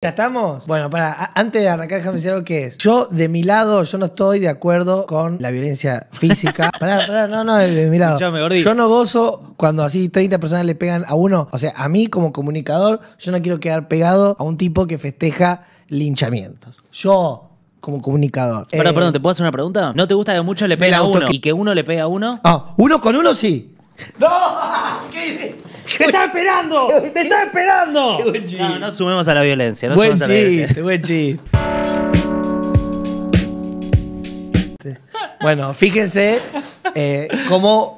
¿Ya estamos? Bueno, para, antes de arrancar, déjame decir algo que es. Yo, de mi lado, yo no estoy de acuerdo con la violencia física. pará, pará, no, no, de, mi lado. Yo no gozo cuando así 30 personas le pegan a uno. O sea, a mí como comunicador, yo no quiero quedar pegado a un tipo que festeja linchamientos. Yo, como comunicador. Pero, eh, perdón, ¿te puedo hacer una pregunta? ¿No te gusta que mucho le peguen a uno y que uno le pega a uno? Ah, uno con uno sí. ¡No! ¿Qué? ¡Te estaba esperando! ¡Te estaba esperando! No, no sumemos a la violencia. No buen sumemos Bueno, fíjense eh, cómo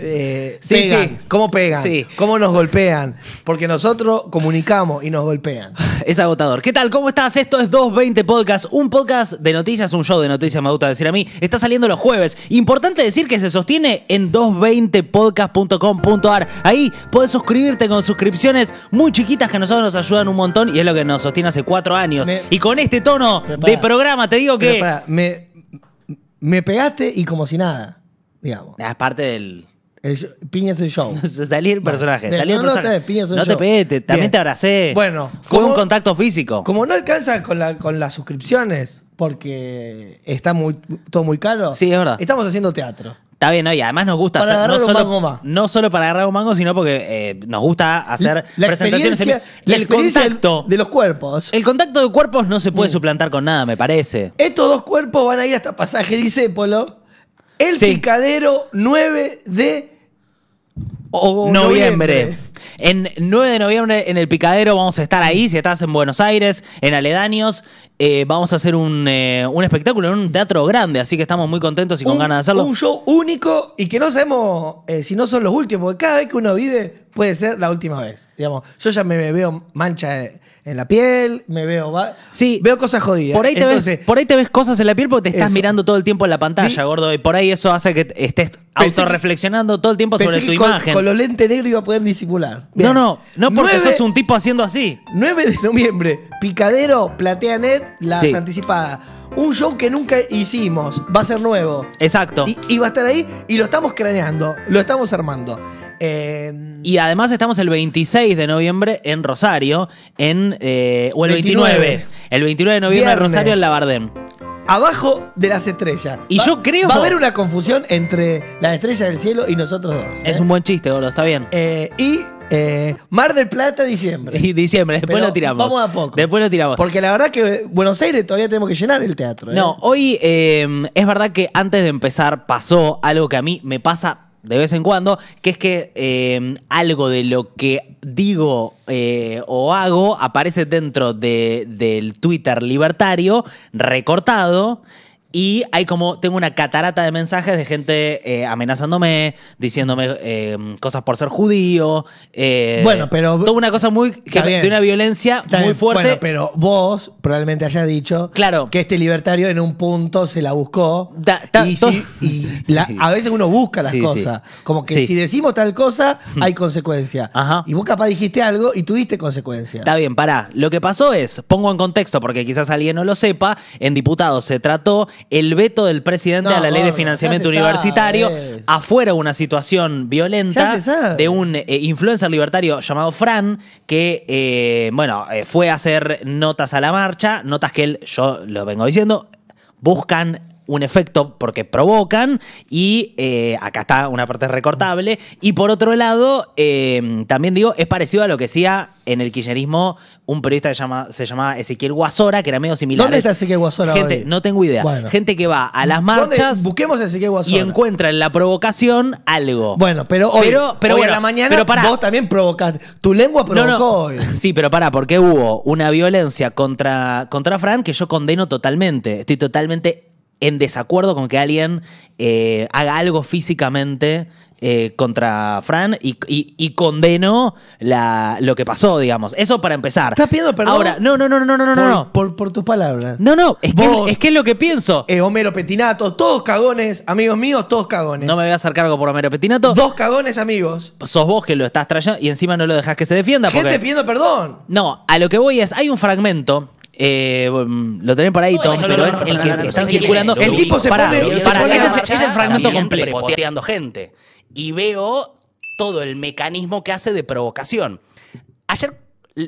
eh, cómo pegan, cómo nos golpean, porque nosotros comunicamos y nos golpean. Es agotador. ¿Qué tal? ¿Cómo estás? Esto es 220 Podcast, un podcast de noticias, un show de noticias, me gusta decir a mí. Está saliendo los jueves. Importante decir que se sostiene en 220podcast.com.ar. Ahí puedes suscribirte con suscripciones muy chiquitas que a nosotros nos ayudan un montón y es lo que nos sostiene hace cuatro años. y con este tono de programa te digo que... me, me pegaste y como si nada. Es parte del. piñas Piña el show. salir el personaje. no, te, Piña también te abracé. Bueno, fue un contacto físico. Como no alcanzas con, las suscripciones, porque está todo muy caro. Sí, es verdad. Estamos haciendo teatro. Está bien, Y además nos gusta No solo, no solo para agarrar un mango, sino porque eh, nos gusta hacer la, presentaciones. el contacto. De los cuerpos. El contacto de cuerpos no se puede mm. suplantar con nada, me parece. Estos dos cuerpos van a ir hasta pasaje dice Polo el picadero 9 de noviembre. En 9 de noviembre en el Picadero vamos a estar ahí, si estás en Buenos Aires, en Aledaños, eh, vamos a hacer eh, un, espectáculo en un teatro grande, así que estamos muy contentos y con ganas de hacerlo. Un show único y que no sabemos eh, si no son los últimos, porque cada vez que uno vive puede ser la última vez. Digamos, yo ya me veo mancha en la piel, me veo. Sí. Veo cosas jodidas. Por ahí, te ves, por ahí te ves cosas en la piel porque te estás mirando todo el tiempo en la pantalla, gordo. Y por ahí eso hace que estés autorreflexionando todo el tiempo sobre tu imagen. Con los lentes negros iba a poder disimular. No, no, no porque eso sos un tipo haciendo así. 9 de noviembre, Picadero, Platea Net las anticipadas. Un show que nunca hicimos, va a ser nuevo. Exacto. Y, va a estar ahí y lo estamos craneando, lo estamos armando. Eh, y además estamos el 26 de noviembre en Rosario, en, eh, o el 29. El 29 de noviembre en Rosario en Labardén abajo de las estrellas. Y yo creo. Va a haber una confusión entre las estrellas del cielo y nosotros dos. ¿eh? Es un buen chiste, gordo, está bien. Eh, y eh, Mar del Plata, diciembre. Y diciembre, después lo tiramos. Vamos a poco. Después lo tiramos. Porque la verdad que Buenos Aires todavía tenemos que llenar el teatro. No, hoy es verdad que antes de empezar pasó algo que a mí me pasa de vez en cuando, que es que em, algo de lo que digo eh, o hago aparece dentro de, del Twitter libertario recortado y hay como, tengo una catarata de mensajes de gente eh, amenazándome, diciéndome em, cosas por ser judío. Eh, bueno, pero. Todo una cosa muy. de una violencia muy fuerte. Bueno, pero vos probablemente hayas dicho. Claro. Que este libertario en un punto se la buscó. y, a veces uno busca las cosas. Como que si decimos tal cosa, hmm. hay consecuencia. Ajá. Y vos capaz dijiste algo y tuviste consecuencia. Está bien, pará. Lo que pasó es, pongo en contexto porque quizás alguien no lo sepa, en diputados se trató el veto del presidente a la ley de financiamiento universitario afuera afuera una situación violenta de un eh, influencer libertario llamado Fran que, eh, bueno, eh, fue a hacer notas a la marcha, notas que él, yo lo vengo diciendo, buscan un efecto porque provocan y eh, acá está una parte recortable. Y por otro lado, eh, también digo, es parecido a lo que decía en el kirchnerismo un periodista que llama, se llamaba Ezequiel Guasora, que era medio similar. ¿Dónde está Ezequiel Guasora? Gente, no tengo idea. Gente que va a las marchas. Busquemos Ezequiel Guasora. Y encuentra en la provocación algo. Bueno, pero hoy, pero, la mañana vos también provocaste. Tu lengua provocó Hoy. Sí, pero pará, porque hubo una violencia contra, contra Fran que yo condeno totalmente. Estoy totalmente en desacuerdo con que alguien eh, haga algo físicamente contra Fran y, condenó condeno lo que pasó, digamos. Eso para empezar. ¿Estás pidiendo perdón? Ahora, no, no, no, no, no, no, por, no. Por, tus palabras. No, no, es, que, es lo que pienso. Homero Petinato, todos cagones, amigos míos, todos cagones. No me voy a hacer cargo por Homero Petinato. Dos cagones, amigos. Sos vos que lo estás trayendo y encima no lo dejas que se defienda. Gente pidiendo perdón. No, a lo que voy es, hay un fragmento lo tenés por ahí, Tom, pero es el que están circulando. El tipo se pone. es, el fragmento completo. gente y veo todo el mecanismo que hace de provocación. Ayer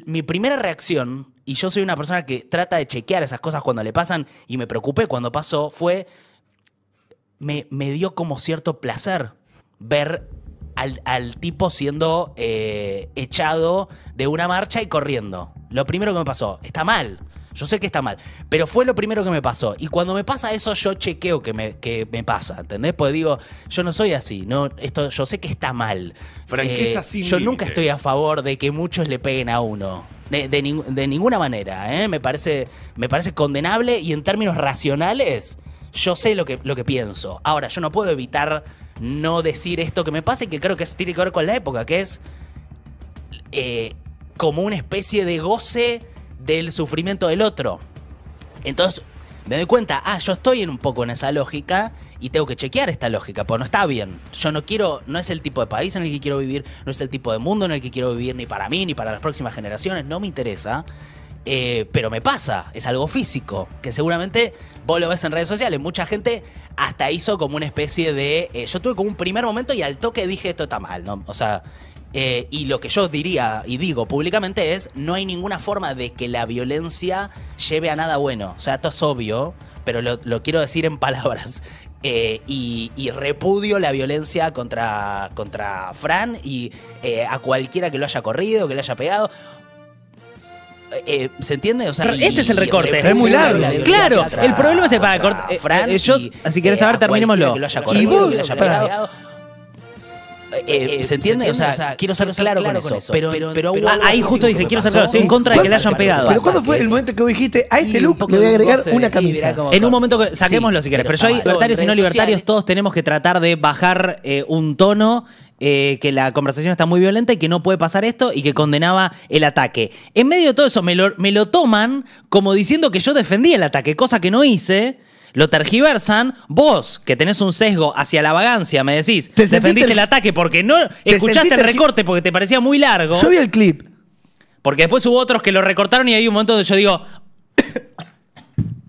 mi primera reacción, y yo soy una persona que trata de chequear esas cosas cuando le pasan, y me preocupé cuando pasó, fue, me, dio como cierto placer ver al, tipo siendo eh, echado de una marcha y corriendo. Lo primero que me pasó, está mal. Yo sé que está mal, pero fue lo primero que me pasó. Y cuando me pasa eso, yo chequeo que me, que me pasa, ¿entendés? Porque digo, yo no soy así, no, esto, yo sé que está mal. Eh, yo nunca estoy a favor de que muchos le peguen a uno. De, ninguna manera, ¿eh? Me parece, me parece condenable y en términos racionales, yo sé lo que, lo que pienso. Ahora, yo no puedo evitar no decir esto que me pasa y que creo que tiene que ver con la época, que es eh, como una especie de goce del sufrimiento del otro. Entonces me doy cuenta, ah, yo estoy en un poco en esa lógica y tengo que chequear esta lógica, pues no está bien. Yo no quiero, no es el tipo de país en el que quiero vivir, no es el tipo de mundo en el que quiero vivir, ni para mí, ni para las próximas generaciones, no me interesa. Eh, pero me pasa, es algo físico, que seguramente vos lo ves en redes sociales. Mucha gente hasta hizo como una especie de. Eh, yo tuve como un primer momento y al toque dije esto está mal, ¿no? O sea, eh, y lo que yo diría y digo públicamente es, no hay ninguna forma de que la violencia lleve a nada bueno. O sea, esto es obvio, pero lo, quiero decir en palabras. Eh, y, repudio la violencia contra, contra Fran y eh, a cualquiera que lo haya corrido, que le haya pegado. ¿Se entiende? O sea, este es el recorte. Es muy largo. Claro, el problema es para Fran, Fran si quieres saber, terminémoslo. Que lo ¿Y eh, eh, eh, ¿se, entiende? O sea, quiero ser claro, con eso. Pero, pero, ahí justo dije, quiero ser claro, estoy en contra de que le hayan pegado. Pero ¿cuándo fue el momento que vos dijiste, a este look le voy a agregar una camisa? En un momento, que, saquémoslo si quieres, pero yo hay libertarios y no libertarios, todos tenemos que tratar de bajar un tono que la conversación está muy violenta y que no puede pasar esto y que condenaba el ataque. En medio de todo eso me lo, me lo toman como diciendo que yo defendí el ataque, cosa que no hice. Lo tergiversan, vos, que tenés un sesgo hacia la vagancia, me decís, defendiste el... ataque porque no escuchaste el recorte porque te parecía muy largo. Yo vi el clip. Porque después hubo otros que lo recortaron y hay un momento donde yo digo.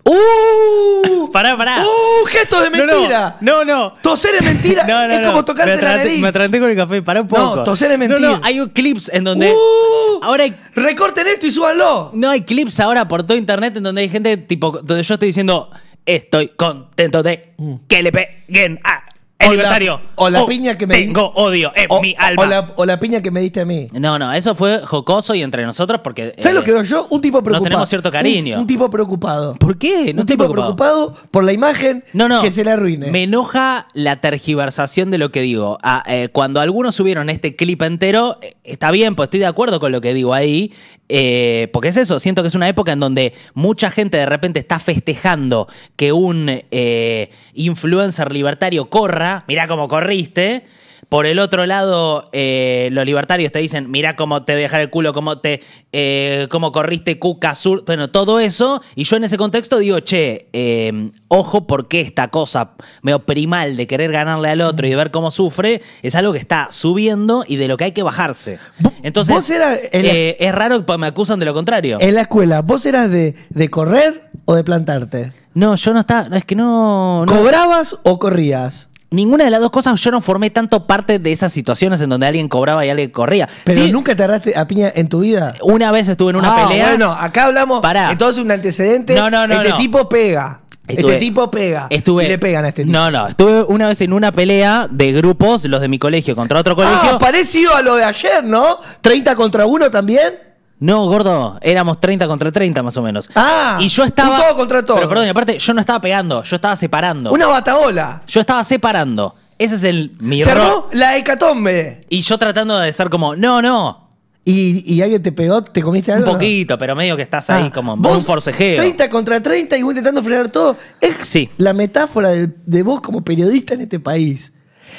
¡Uh! pará, pará. ¡Uh! ¡Gesto de mentira! No, no. no. es mentira. es como tocarse la nariz. Me atraté con el café, pará un poco. No, toser es mentira. No, no, hay clips en donde. ¡Uh! Ahora Recorten esto y súbanlo. No, hay clips ahora por todo internet en donde hay gente tipo. donde yo estoy diciendo estoy contento de mm. que le peguen a el o libertario. o la oh, piña que me Tengo odio en o, mi alma. O la, piña que me diste a mí. No, no, eso fue jocoso y entre nosotros porque. ¿Sabes lo eh, que doy yo? Un tipo preocupado. Nos tenemos cierto cariño. Un, tipo preocupado. ¿Por qué? un tipo preocupado. por la imagen que se la arruine. Me enoja la tergiversación de lo que digo. Ah, eh, cuando algunos subieron este clip entero, eh, está bien, pues estoy de acuerdo con lo que digo ahí. Eh, porque es eso, siento que es una época en donde mucha gente de repente está festejando que un eh, influencer libertario corra, mirá cómo corriste, por el otro lado, eh, los libertarios te dicen, mirá cómo te voy dejar el culo, cómo te eh, cómo corriste cuca sur, bueno, todo eso. Y yo en ese contexto digo, che, eh, ojo porque esta cosa medio primal de querer ganarle al otro y de ver cómo sufre, es algo que está subiendo y de lo que hay que bajarse. Entonces, es raro que me acusan de lo contrario. En la escuela, ¿vos eras de, correr o de plantarte? No, yo no estaba, es que no, no... ¿Cobrabas o corrías? ninguna de las dos cosas yo no formé tanto parte de esas situaciones en donde alguien cobraba y alguien corría. Pero nunca te agarraste a piña en tu vida. Una vez estuve en una ah, pelea. No, no. acá hablamos. Pará. Entonces un antecedente. No, no, no. Este tipo pega. este tipo pega. Estuve, y le pegan a este tipo. No, no. Estuve una vez en una pelea de grupos, los de mi colegio contra otro ah, colegio. Ah, parecido a lo de ayer, ¿no? 30 contra 1 también. No, gordo, éramos 30 contra 30 más o menos. Ah, y yo estaba. todo contra todo. Pero perdón, aparte, yo no estaba pegando, yo estaba separando. Una bataola. Yo estaba separando. Ese es el mi ¡Cerró la hecatombe. Y yo tratando de ser como, no, no. ¿Y, alguien te pegó? ¿Te comiste algo? Un poquito, pero medio que estás ahí ah. como vos, un forcejeo. 30 contra 30 y voy intentando frenar todo. Es sí. la metáfora de, de vos como periodista en este país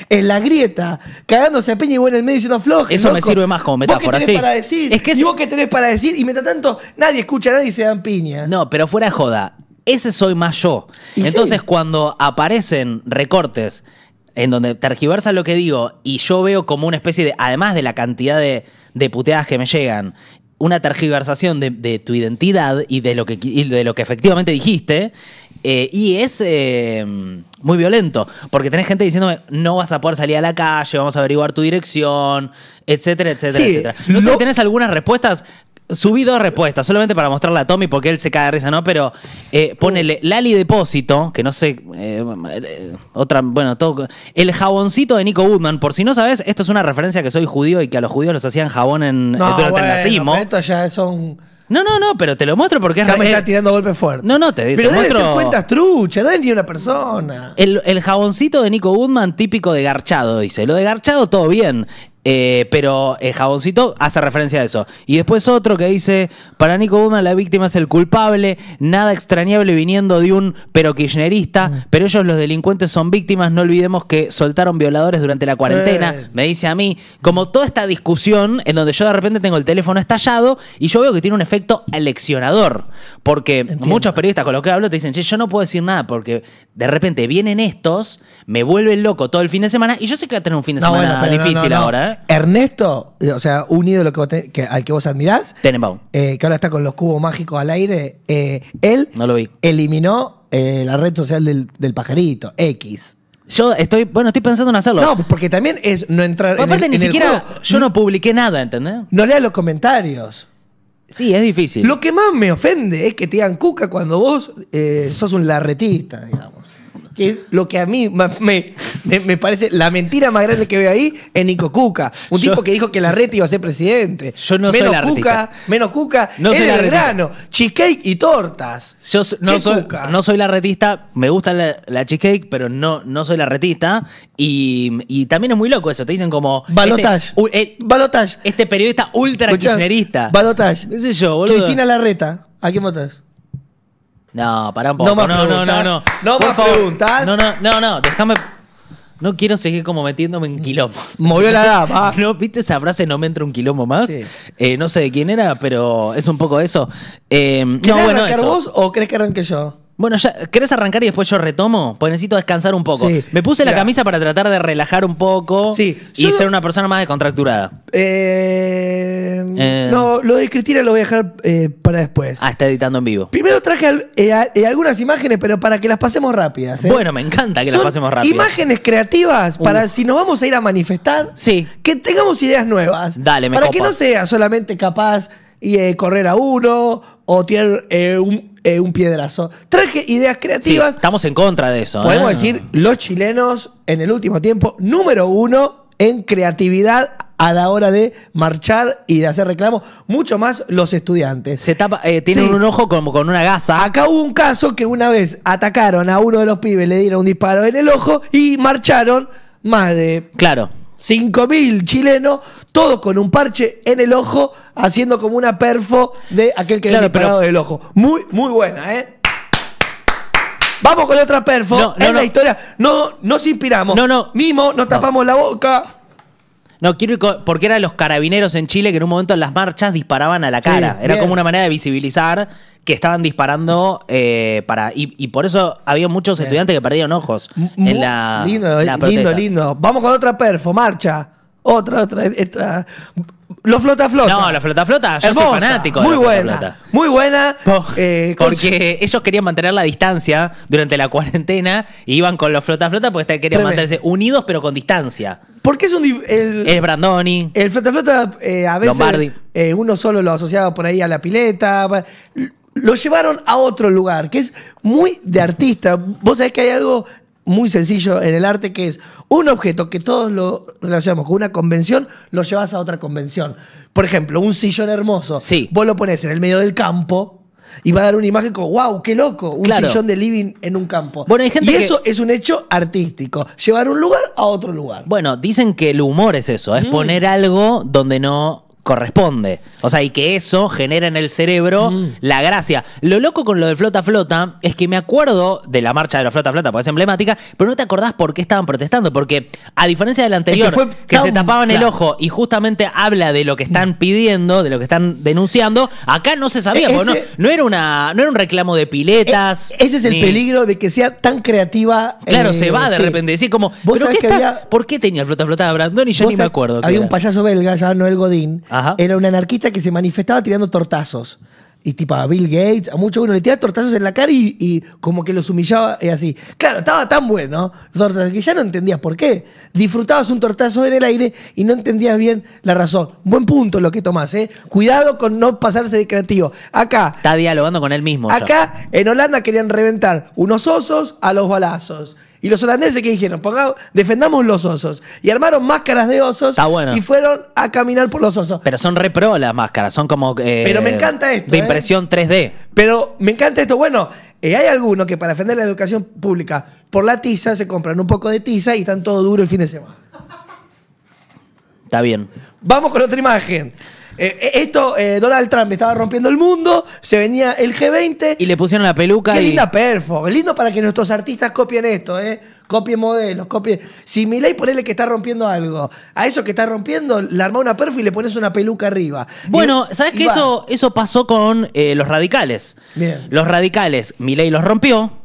en la grieta, cagándose a piña y bueno, en el medio diciendo floja. Eso me sirve más como metáfora, ¿Vos qué tenés para decir? Es que y vos qué tenés para decir, y mientras tanto nadie escucha a nadie y se dan piñas. No, pero fuera joda, ese soy más yo. Entonces cuando aparecen recortes en donde tergiversa lo que digo y yo veo como una especie de, además de la cantidad de, de puteadas que me llegan, una tergiversación de, tu identidad y de, lo que, y de lo que efectivamente dijiste, eh, y es eh, muy violento, porque tenés gente diciéndome, no vas a poder salir a la calle, vamos a averiguar tu dirección, etcétera, etcétera, etcétera. No sé si tenés algunas respuestas. Subí dos respuestas, solamente para mostrarla a Tommy, porque él se cae de risa, ¿no? Pero eh, ponele Lali Depósito, que no sé, otra, bueno, todo. El jaboncito de Nico Woodman, por si no sabes, esto es una referencia que soy judío y que a los judíos los hacían jabón en, durante el nazismo. Esto ya son no, no, no, pero te lo muestro porque Ya me está tirando golpes fuertes. No, no, te, Pero debe muestro. ser cuentas trucha, no es ni una persona. El, el jaboncito de Nico Goodman, típico de garchado, dice. Lo de garchado, todo bien. Eh, pero eh, Jaboncito hace referencia a eso. Y después otro que dice, para Nico Buma, la víctima es el culpable, nada extrañable viniendo de un pero kirchnerista, mm. pero ellos los delincuentes son víctimas, no olvidemos que soltaron violadores durante la cuarentena, me dice a mí, como toda esta discusión en donde yo de repente tengo el teléfono estallado y yo veo que tiene un efecto eleccionador, porque muchos periodistas con los que hablo te dicen, che, yo no puedo decir nada porque de repente vienen estos, me vuelven loco todo el fin de semana y yo sé que va a tener un fin de semana difícil ahora, ¿eh? Ernesto, o sea, un ídolo que, que- al que vos admirás, Tenenbaum. Eh, que ahora está con los cubos mágicos al aire, eh, él No lo eliminó eh, la red social del, pajarito, X. Yo estoy, bueno, estoy pensando en hacerlo. No, porque también es no entrar en aparte el- ni siquiera yo no publiqué nada, ¿entendés? No leas los comentarios. Sí, es difícil. Lo que más me ofende es que te digan cuca cuando vos sos un larretista, digamos que lo que a mí me, me, parece la mentira más grande que veo ahí es Nico Cuca. Un tipo que dijo que la reta iba a ser presidente. Yo no menos Cuca, Menos Cuca, no es soy de Cheesecake y tortas. Yo no, soy, no soy la retista, me gusta la, cheesecake, pero no, no soy la retista. Y, también es muy loco eso, te dicen como... Este, Balotage. Este, Este periodista ultra kirchnerista. Balotage. ¿Qué sé yo, boludo? Cristina Larreta, ¿a quién votás? No, pará un poco. No no, no, no, no. No No, no, no, no. Déjame. No quiero seguir como metiéndome en quilombos. Movió la dama. ¿No viste esa frase? No me entra un quilombo más. Eh, no sé de quién era, pero es un poco eso. Eh, no, bueno, arrancar vos o crees que arranque yo? Bueno, ¿querés arrancar y después yo retomo? Pues necesito descansar un poco. Sí, Me puse la camisa para tratar de relajar un poco y ser una persona más descontracturada. Eh, eh, no, lo de Cristina lo voy a dejar eh, para después. Ah, está editando en vivo. Primero traje eh, algunas imágenes, pero para que las pasemos rápidas. Bueno, me encanta que las pasemos rápidas. Imágenes creativas para uh. si nos vamos a ir a manifestar, sí. que tengamos ideas nuevas. Dale, me Para que no sea solamente capaz y correr a uno o tener... un, eh, un piedrazo. Traje ideas creativas. estamos en contra de eso. Podemos ¿eh? decir, los chilenos en el último tiempo, número uno en creatividad a la hora de marchar y de hacer reclamos, mucho más los estudiantes. Se tapa, eh, tienen un ojo como con una gasa. Acá hubo un caso que una vez atacaron a uno de los pibes, le dieron un disparo en el ojo y marcharon más de... Claro 5.000 chilenos, todos con un parche en el ojo, haciendo como una perfo de aquel que le disparado del ojo. Muy, muy buena, ¿eh? Vamos con otra perfo. No, en la historia. No nos inspiramos. No, no. Mimo, nos tapamos la boca. No, quiero porque eran los carabineros en Chile que en un momento en las marchas disparaban a la cara. era como una manera de visibilizar que estaban disparando eh, para. Y, por eso había muchos estudiantes que perdieron ojos en la. Lindo, lindo, lindo. Vamos con otra perfo, marcha. Otra, otra, esta. Los flota flota. No, la flota flota, yo soy fanático. Muy buena. Muy buena. Eh, porque ellos querían mantener la distancia durante la cuarentena iban con los flota flota porque querían mantenerse unidos pero con distancia. ¿Por qué es un. El, Brandoni. el flota flota eh, a veces. Eh, uno solo lo asociaba por ahí a la pileta. Lo llevaron a otro lugar, que es muy de artista. Vos sabés que hay algo muy sencillo en el arte, que es un objeto que todos lo relacionamos con una convención, lo llevas a otra convención. Por ejemplo, un sillón hermoso. Sí. Vos lo pones en el medio del campo. Y va a dar una imagen como, wow, qué loco, un sillón de living en un campo. y eso es un hecho artístico, llevar un lugar a otro lugar. Bueno, dicen que el humor es eso, es mm. poner algo donde no corresponde. O sea, y que eso genera en el cerebro mm. la gracia. Lo loco con lo de flota flota es que me acuerdo de la marcha de la flota flota, porque es emblemática, pero no te acordás por qué estaban protestando, porque a diferencia del anterior, que, se tapaban el ojo y justamente habla de lo que están mm. pidiendo, de lo que están denunciando, acá no se sabía, e- no, era una, no era un reclamo de piletas. E- ese es el peligro de que sea tan creativa. Claro, eh, se va de repente, decir como, ¿pero ¿por qué tenía flota flota de Brandon? Y yo ni me acuerdo. Había un payaso belga, ya Noel Godín, era un anarquista que se manifestaba tirando tortazos. Y tipo a Bill Gates, a muchos, uno le tiraba tortazos en la cara y, como que los humillaba y eh, así. Claro, estaba tan bueno, que ya no entendías por qué. Disfrutabas un tortazo en el aire y no entendías bien la razón. Buen punto lo que tomás, ¿eh? Cuidado con no pasarse de creativo. Acá. Está dialogando con él mismo. Acá, en Holanda querían reventar unos osos a los balazos. Y los holandeses que dijeron, Ponga, defendamos los osos. Y armaron máscaras de osos y fueron a caminar por los osos. Pero son repro pro las máscaras, son como... Eh, Pero me encanta esto. De ¿eh? impresión 3D. Pero me encanta esto. Bueno, eh, hay algunos que para defender la educación pública por la tiza se compran un poco de tiza y están todo duro el fin de semana. Está bien. Vamos con otra imagen. Eh, eh, esto, eh, Donald Trump estaba rompiendo el mundo, se venía el G20. Y le pusieron la peluca. Qué linda perfo. Lindo para que nuestros artistas copien esto, ¿eh? Copien modelos, copien. Si por ponele que está rompiendo algo, a eso que está rompiendo, le arma una perfo y le pones una peluca arriba. Bueno, ¿sabes que eso, eso pasó con los radicales? Los radicales, Milei los rompió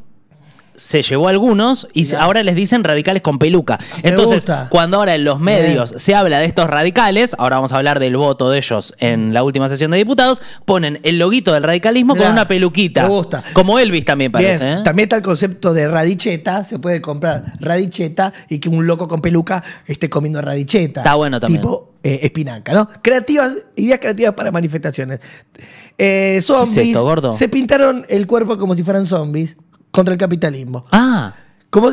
se llevó algunos y ahora les dicen radicales con peluca. Entonces, cuando ahora en los medios se habla de estos radicales, ahora vamos a hablar del voto de ellos en la última sesión de diputados, ponen el loguito del radicalismo con una peluquita. Me gusta. Como Elvis también parece. ¿eh? También está el concepto de radicheta, se puede comprar radicheta y que un loco con peluca esté comiendo radicheta. Está bueno también. Tipo eh, espinaca, ¿no? Creativas, ideas creativas para manifestaciones. Eh, zombies. Se pintaron el cuerpo como si fueran zombies contra el capitalismo. Ah. Como,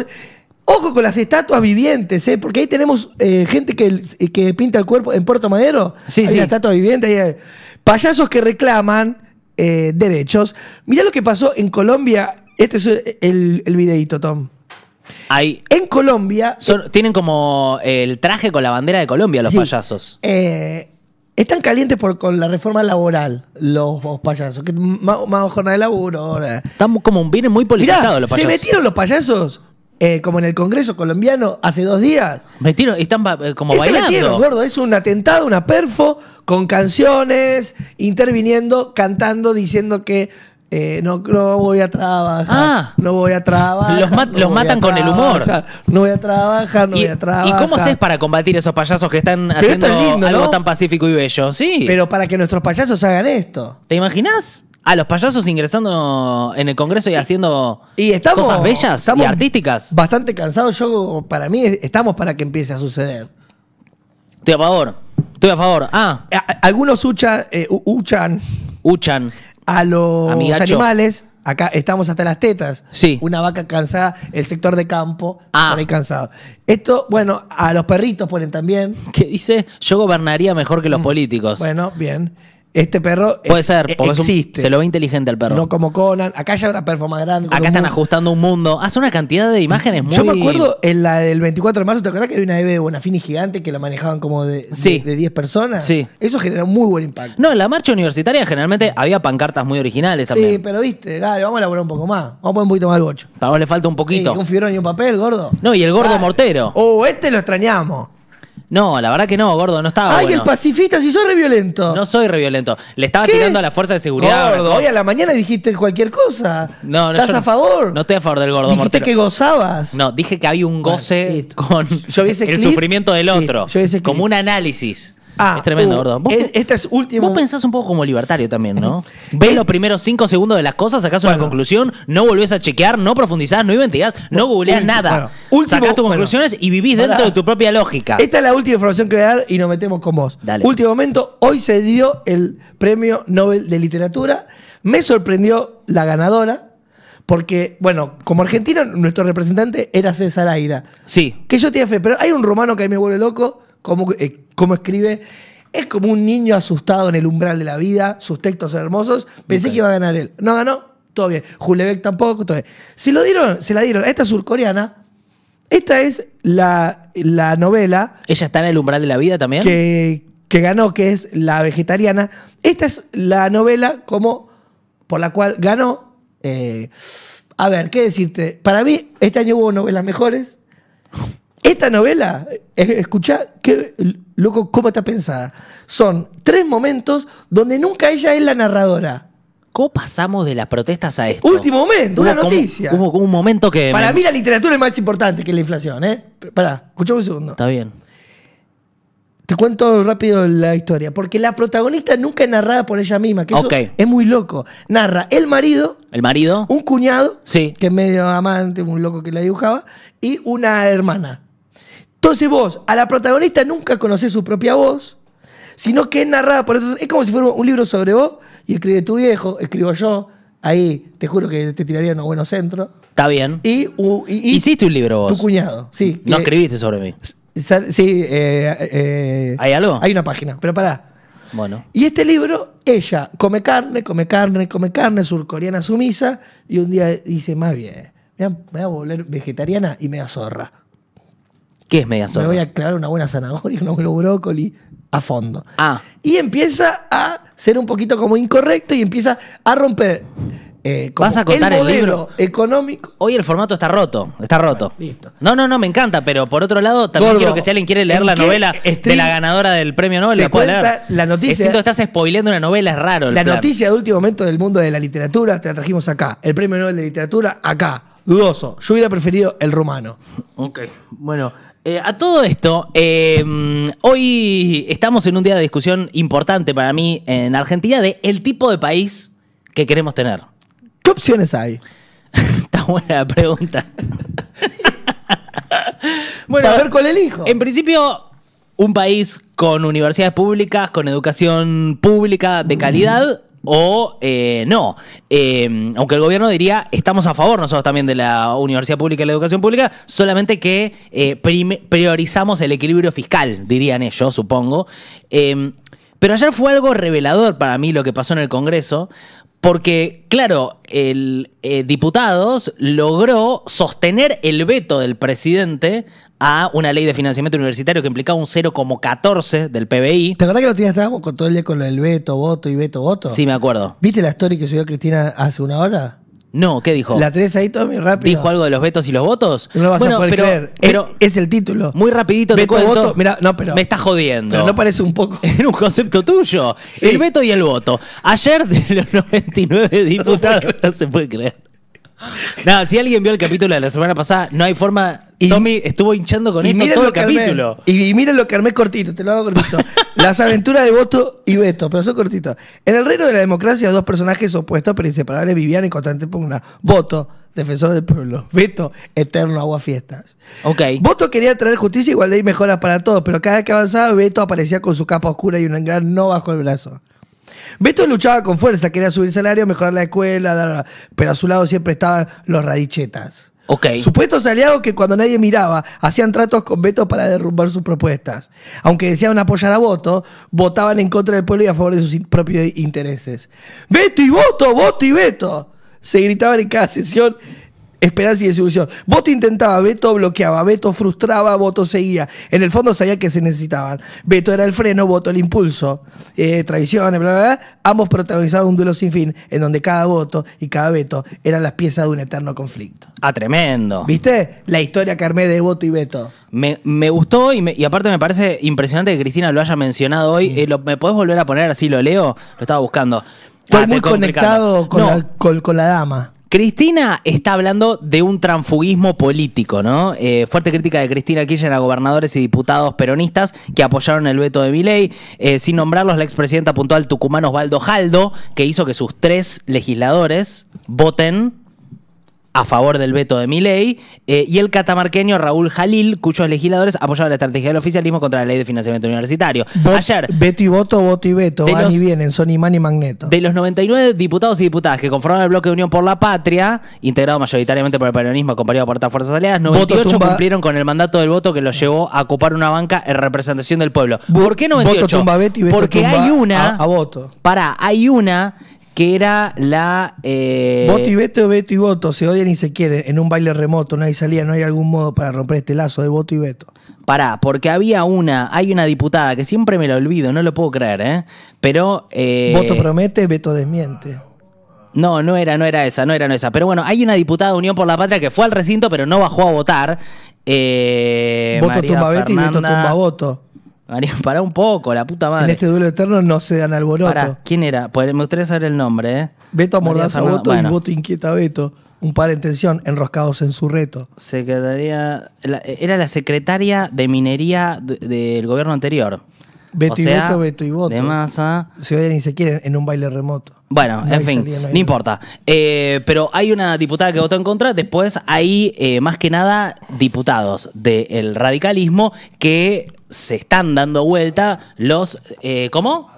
ojo con las estatuas vivientes, ¿eh? porque ahí tenemos eh, gente eh, que, pinta el cuerpo en Puerto Madero. Sí, sí. estatua viviente. payasos que reclaman derechos. Mirá lo que pasó en Colombia. Este es el, el videito, Tom. Ahí. En Colombia. tienen como el traje con la bandera de Colombia los payasos. Eh, están calientes por, con la reforma laboral, los, payasos. Que más, jornada de laburo ahora. Estamos como un vienen muy politizados los payasos. Se metieron los payasos eh, como en el Congreso colombiano hace dos días. Metieron, están eh, como bailando. Se metieron, gordo. Es un atentado, una perfo, con canciones, interviniendo, cantando, diciendo que eh, no, no voy a trabajar, ah. no voy a trabajar. Los, matan con el humor. No voy a trabajar, no voy a trabajar. ¿Y cómo haces para combatir esos payasos que están haciendo algo tan pacífico y bello? Sí. Pero para que nuestros payasos hagan esto. ¿Te imaginas? A los payasos ingresando en el Congreso y, haciendo y estamos, cosas bellas y artísticas. Bastante cansados, yo para mí estamos para que empiece a suceder. Estoy a favor, estoy a favor. Ah. algunos huchan, huchan eh, Uchan a los animales. Acá estamos hasta las tetas. Sí. Una vaca cansada, el sector de campo, ah. cansado Esto, bueno, a los perritos ponen también. ¿Qué dice? Yo gobernaría mejor que los mm. políticos. Bueno, bien. Este perro Puede e- ser, porque se lo ve inteligente al perro. No como Conan. Acá ya una performance grande. Acá están ajustando un mundo. Hace una cantidad de imágenes muy. Yo me acuerdo en la del 24 de marzo, ¿te acuerdas que había una bebé de Bonafini gigante que la manejaban como de, 10 personas? Sí. Eso generó muy buen impacto. No, en la marcha universitaria generalmente había pancartas muy originales también. sí, pero viste, dale, vamos a elaborar un poco más. Vamos a poner un poquito más al bocho. Para vos le falta un poquito. Y un fibrón y un papel, gordo. No, y el gordo mortero. Oh, este lo extrañamos. No, la verdad que no, gordo, no estaba. Ay, el pacifista, si soy reviolento. No soy reviolento. Le estaba tirando a la fuerza de seguridad. Gordo, hoy a la mañana dijiste cualquier cosa. No, no. ¿Estás a favor? No estoy a favor del gordo Dijiste que gozabas. No, dije que había un goce con el sufrimiento del otro. yo vi Como un análisis. Ah, es tremendo, uh, gordo. E- es Vos pensás un poco como libertario también, ¿no? Ves eh, los primeros cinco segundos de las cosas, sacás una conclusión, no volvés a chequear, no profundizás, no inventías, no googleás nada. sacás tus conclusiones y vivís dentro de tu propia lógica. Esta es la última información que voy a dar y nos metemos con vos. Dale. Último momento, hoy se dio el premio Nobel de Literatura. Me sorprendió la ganadora. Porque, bueno, como argentino, nuestro representante era César Aira. Sí. Que yo tenía fe, pero hay un romano que a mí me vuelve loco, cómo, eh, cómo escribe. Es como un niño asustado en el umbral de la vida, sus textos son hermosos. Pensé que iba a ganar él. No ganó, todo bien. Julebeck tampoco, todo bien. Se lo dieron, se la dieron. Esta surcoreana, esta es la, la novela. ¿Ella está en el umbral de la vida también? Que, que ganó, que es La Vegetariana. Esta es la novela como por la cual ganó. Eh, a ver, ¿qué decirte? Para mí, este año hubo novelas mejores. Esta novela, eh, escucha, qué loco, cómo está pensada. Son tres momentos donde nunca ella es la narradora. ¿Cómo pasamos de las protestas a esto? Último momento, una, noticia. Hubo un momento que. Para mí la literatura es más importante que la inflación, ¿eh? Pará, escucha un segundo. Está bien. Te cuento rápido la historia, porque la protagonista nunca es narrada por ella misma, que es muy loco. Narra el marido, el marido, un cuñado, sí. que es medio amante, un loco que la dibujaba, y una hermana. Entonces vos, a la protagonista nunca conocés su propia voz, sino que es narrada por Es como si fuera un libro sobre vos y escribe tu viejo, escribo yo. Ahí te juro que te tiraría un buenos centro Está bien. Y, Hiciste un libro vos. tu cuñado, sí. No eh, escribiste sobre mí. sí, eh, eh, ¿Hay algo? hay una página, pero pará. Bueno. Y este libro, ella come carne, come carne, come carne, surcoreana sumisa, y un día dice, más bien, me voy a volver vegetariana y me da zorra es Me voy a clavar una buena zanahoria, un buen brócoli a fondo. Ah. Y empieza a ser un poquito como incorrecto y empieza a romper. Eh, ¿Vas a contar el, modelo libro? económico. Hoy el formato está roto, está roto. Ah, listo. No, no, no, me encanta, pero por otro lado, también quiero que si alguien quiere leer la novela de la ganadora del premio Nobel, la Poder. La noticia. Siento que estás spoileando una novela, es raro. la noticia de último momento del mundo de la literatura te la trajimos acá. El premio Nobel de literatura, acá. Dudoso. Yo hubiera preferido el rumano. Ok. Bueno, eh, a todo esto, em, hoy estamos en un día de discusión importante para mí en Argentina de el tipo de país que queremos tener. ¿Qué opciones hay? Está buena la pregunta. bueno, a ver cuál elijo. En principio, un país con universidades públicas, con educación pública de calidad, o eh, no. Em, aunque el gobierno diría, estamos a favor nosotros también de la universidad pública y la educación pública, solamente que eh, priorizamos el equilibrio fiscal, dirían ellos, supongo. Em, pero ayer fue algo revelador para mí lo que pasó en el Congreso, porque, claro, el eh, diputados logró sostener el veto del presidente a una ley de financiamiento universitario que implicaba un 0,14 del PBI. ¿Te acordás que lo tenías estábamos todo el día con el veto, voto y veto, voto? Sí, me acuerdo. ¿Viste la historia que subió Cristina hace una hora? No, ¿qué dijo? La Teresa ahí todo muy rápido. ¿Dijo algo de los vetos y los votos? No lo vas a poder pero, creer. es, el título. Muy rapidito Beto, te Voto, no, pero, me está jodiendo. Pero no parece un poco. Es un concepto tuyo. El veto y el voto. Ayer de los 99 diputados, no se puede creer. Nada, si alguien vio el capítulo de la semana pasada, no hay forma. Tommy estuvo hinchando con esto todo el capítulo. y, mira lo que armé cortito, te lo hago cortito. Las aventuras de Voto y Beto, pero eso cortito. En el reino de la democracia, dos personajes opuestos pero inseparables vivían en constante pugna. Voto, defensor del pueblo. Beto, eterno agua fiestas. Ok. Boto quería traer justicia, igualdad y mejoras para todos, pero cada vez que avanzaba, Beto aparecía con su capa oscura y un gran no bajo el brazo. Beto luchaba con fuerza, quería subir salario, mejorar la escuela, pero a su lado siempre estaban los radichetas. Supuestos aliados que cuando nadie miraba hacían tratos con Beto para derrumbar sus propuestas. Aunque deseaban apoyar a Voto, votaban en contra del pueblo y a favor de sus propios intereses. ¡Beto y Voto! ¡Voto y Beto! Se gritaban en cada sesión esperanza y desilusión. Voto intentaba, Beto bloqueaba, Beto frustraba, Voto seguía. En el fondo sabía que se necesitaban. Beto era el freno, Voto el impulso. Eh, traiciones, bla, bla, bla. Ambos protagonizaban un duelo sin fin, en donde cada voto y cada veto eran las piezas de un eterno conflicto. Ah, tremendo. ¿Viste? La historia que armé de Voto y Beto. Me, gustó y, y, aparte me parece impresionante que Cristina lo haya mencionado hoy. Mm. Eh, ¿Me podés volver a poner así? Lo leo, lo estaba buscando. Estoy ah, muy conectado con, con la dama. Cristina está hablando de un transfugismo político, ¿no? Eh, fuerte crítica de Cristina Kirchner a gobernadores y diputados peronistas que apoyaron el veto de Miley, eh, sin nombrarlos, la expresidenta puntual tucumano Osvaldo Jaldo, que hizo que sus tres legisladores voten a favor del veto de mi ley, eh, y el catamarqueño Raúl Jalil, cuyos legisladores apoyaban la estrategia del oficialismo contra la ley de financiamiento universitario. Ayer. Veto y voto, voto y veto, van y vienen, son imán y magneto. De los 99 diputados y diputadas que conforman el bloque de Unión por la Patria, integrado mayoritariamente por el peronismo acompañado por otras fuerzas aliadas, 98 cumplieron con el mandato del voto que los llevó a ocupar una banca en representación del pueblo. ¿Por qué 98? Porque hay una. a voto. Pará, hay una que era la... Eh, voto y veto, veto y voto, se odian y se quieren, en un baile remoto, no hay salida, no hay algún modo para romper este lazo de voto y veto. Pará, porque había una, hay una diputada que siempre me la olvido, no lo puedo creer, ¿eh? Pero... Eh, voto promete, veto desmiente. No, no era, no era esa, no era no esa. Pero bueno, hay una diputada de Unión por la Patria que fue al recinto, pero no bajó a votar. Eh, voto tumba veto y veto tumba voto. María, pará un poco, la puta madre. En este duelo eterno no se dan alboroto. ¿quién era? Pues, me gustaría saber el nombre, ¿eh? Beto Amordaza Voto y Voto Inquieta Veto. Un par en tensión, enroscados en su reto. Se quedaría. era la secretaria de minería del gobierno anterior. Beto y Voto, Beto y Voto. De masa. Se oye ni se en un baile remoto. Bueno, en fin, no, importa. Eh, pero hay una diputada que votó en contra. Después hay, eh, más que nada, diputados del radicalismo que se están dando vuelta los. Eh, ¿Cómo?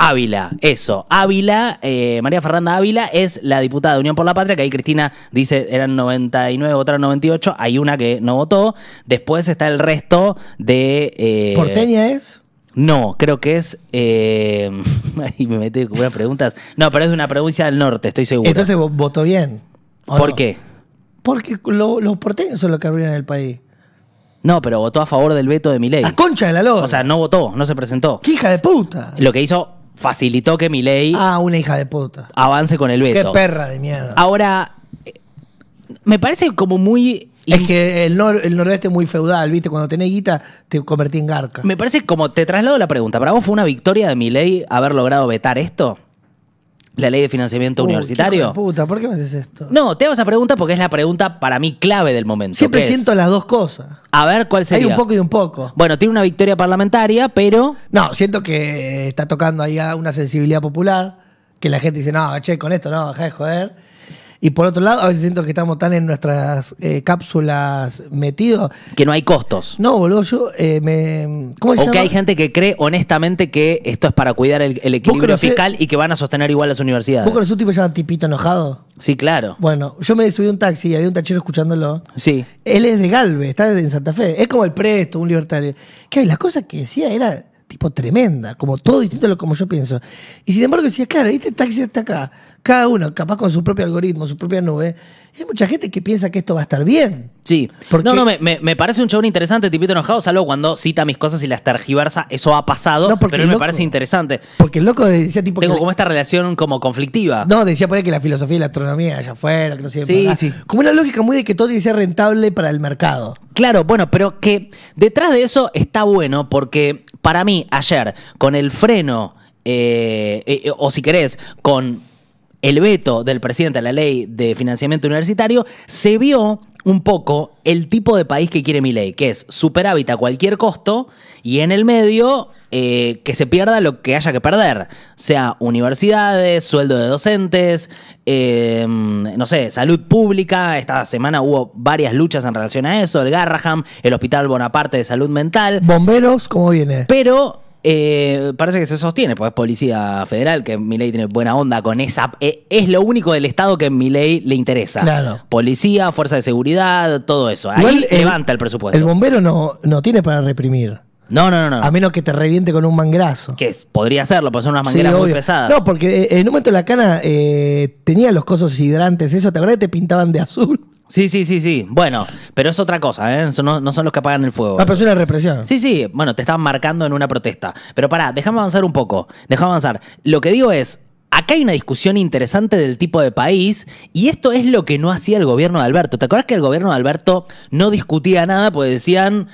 Ávila, eso. Ávila, eh, María Fernanda Ávila es la diputada de Unión por la Patria, que ahí Cristina dice eran 99, otra 98, hay una que no votó. Después está el resto de... Eh, ¿Porteña es? No, creo que es... Eh, me metí con unas preguntas. No, pero es de una provincia del norte, estoy seguro. Entonces votó bien. ¿Por qué? Porque los porteños son los que arruinan el país. No, pero votó a favor del veto de Milei. La concha de la loca. O sea, no votó, no se presentó. ¡Qué hija de puta! Lo que hizo facilitó que Milei Ah, una hija de puta. avance con el veto. Qué perra de mierda. Ahora, me parece como muy es que el, nor- el nordeste es muy feudal, ¿viste? Cuando tenés guita, te convertí en garca. Me parece como te traslado la pregunta. ¿Para vos fue una victoria de Milei haber logrado vetar esto? la ley de financiamiento universitario. puta, ¿por qué me haces esto? No, te hago esa pregunta porque es la pregunta para mí clave del momento. Siempre siento las dos cosas. A ver cuál sería. Hay un poco y un poco. Bueno, tiene una victoria parlamentaria, pero. No, siento que está tocando ahí una sensibilidad popular, que la gente dice, no, che, con esto no, deja de joder. Y por otro lado, a veces siento que estamos tan en nuestras eh, cápsulas metidos. Que no hay costos. No, boludo, yo eh, me. ¿Cómo se o que hay gente que cree honestamente que esto es para cuidar el, equilibrio fiscal y que van a sostener igual las universidades. ¿Vos conocés un tipo llamado Tipito Enojado? Sí, claro. Bueno, yo me subí un taxi y había un tachero escuchándolo. Sí. Él es de Galve, está en Santa Fe. Es como el presto, un libertario. Que las cosas que decía era tipo tremenda, como todo distinto a lo como yo pienso. Y sin embargo decía, claro, este taxi está acá, cada uno, capaz con su propio algoritmo, su propia nube, hay mucha gente que piensa que esto va a estar bien. Sí. No, no, me, parece un chabón interesante, tipito enojado, salvo cuando cita mis cosas y las tergiversa, eso ha pasado, no, porque pero me parece interesante. Porque el loco decía tipo... Tengo como esta relación como conflictiva. No, decía por ahí que la filosofía y la astronomía allá afuera, que no sé. Sí, sí. Como una lógica muy de que todo tiene que rentable para el mercado. Claro, bueno, pero que detrás de eso está bueno porque para mí, ayer, con el freno eh, eh, o si querés, con el veto del presidente a la ley de financiamiento universitario, se vio un poco el tipo de país que quiere mi ley, que es superávit a cualquier costo y en el medio eh, que se pierda lo que haya que perder, sea universidades, sueldo de docentes, em, no sé, salud pública, esta semana hubo varias luchas en relación a eso, el Garraham, el Hospital Bonaparte de Salud Mental. Bomberos, ¿cómo viene? Pero eh, parece que se sostiene, pues es policía federal, que mi ley tiene buena onda con esa. Eh, es lo único del Estado que mi ley le interesa. Claro. Policía, fuerza de seguridad, todo eso. Ahí levanta el presupuesto. El bombero no, no tiene para reprimir. No, no, no, A menos que te reviente con un mangrazo. Que podría serlo, pero son una mangueras muy pesada No, porque eh, en un momento la cana tenía los cosos hidrantes, eso, ¿te acuerdas te pintaban de azul? Sí, sí, sí, sí. Bueno, pero es otra cosa, ¿eh? No, no son los que apagan el fuego. Ah, pero es represión. Sí, sí, bueno, te estaban marcando en una protesta. Pero pará, déjame avanzar un poco. Déjame avanzar. Lo que digo es. Acá hay una discusión interesante del tipo de país y esto es lo que no hacía el gobierno de Alberto. ¿Te acuerdas que el gobierno de Alberto no discutía nada? Pues decían,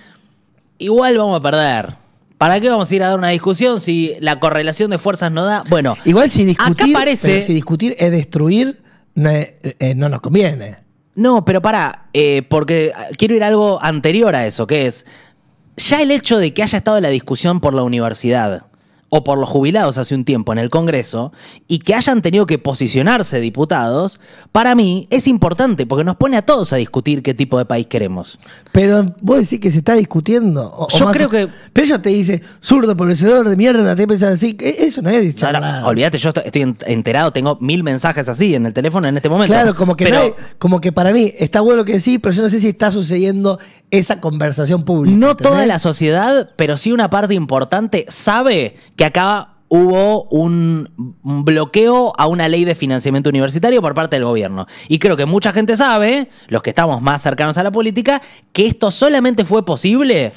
igual vamos a perder. ¿Para qué vamos a ir a dar una discusión si la correlación de fuerzas no da? Bueno, Igual si discutir, Acá parece- si discutir es destruir, no eh, nos conviene. No, pero para, eh, porque ah, quiero ir a algo anterior a eso, que es ya el hecho de que haya estado la discusión por la universidad o por los jubilados hace un tiempo en el Congreso y que hayan tenido que posicionarse diputados, para mí es importante porque nos pone a todos a discutir qué tipo de país queremos. Pero vos decís que se está discutiendo. yo creo que. Pero ella te dice, zurdo, pobrecedor de mierda, te pensás así. E, eso no es dicho olvídate, yo estoy enterado, tengo mil mensajes así en el teléfono en este momento. Claro, como que, como que para mí está bueno que decís, pero yo no sé si está sucediendo esa conversación pública. No toda la sociedad, pero sí una parte importante sabe que y acá hubo un bloqueo a una ley de financiamiento universitario por parte del gobierno. Y creo que mucha gente sabe, los que estamos más cercanos a la política, que esto solamente fue posible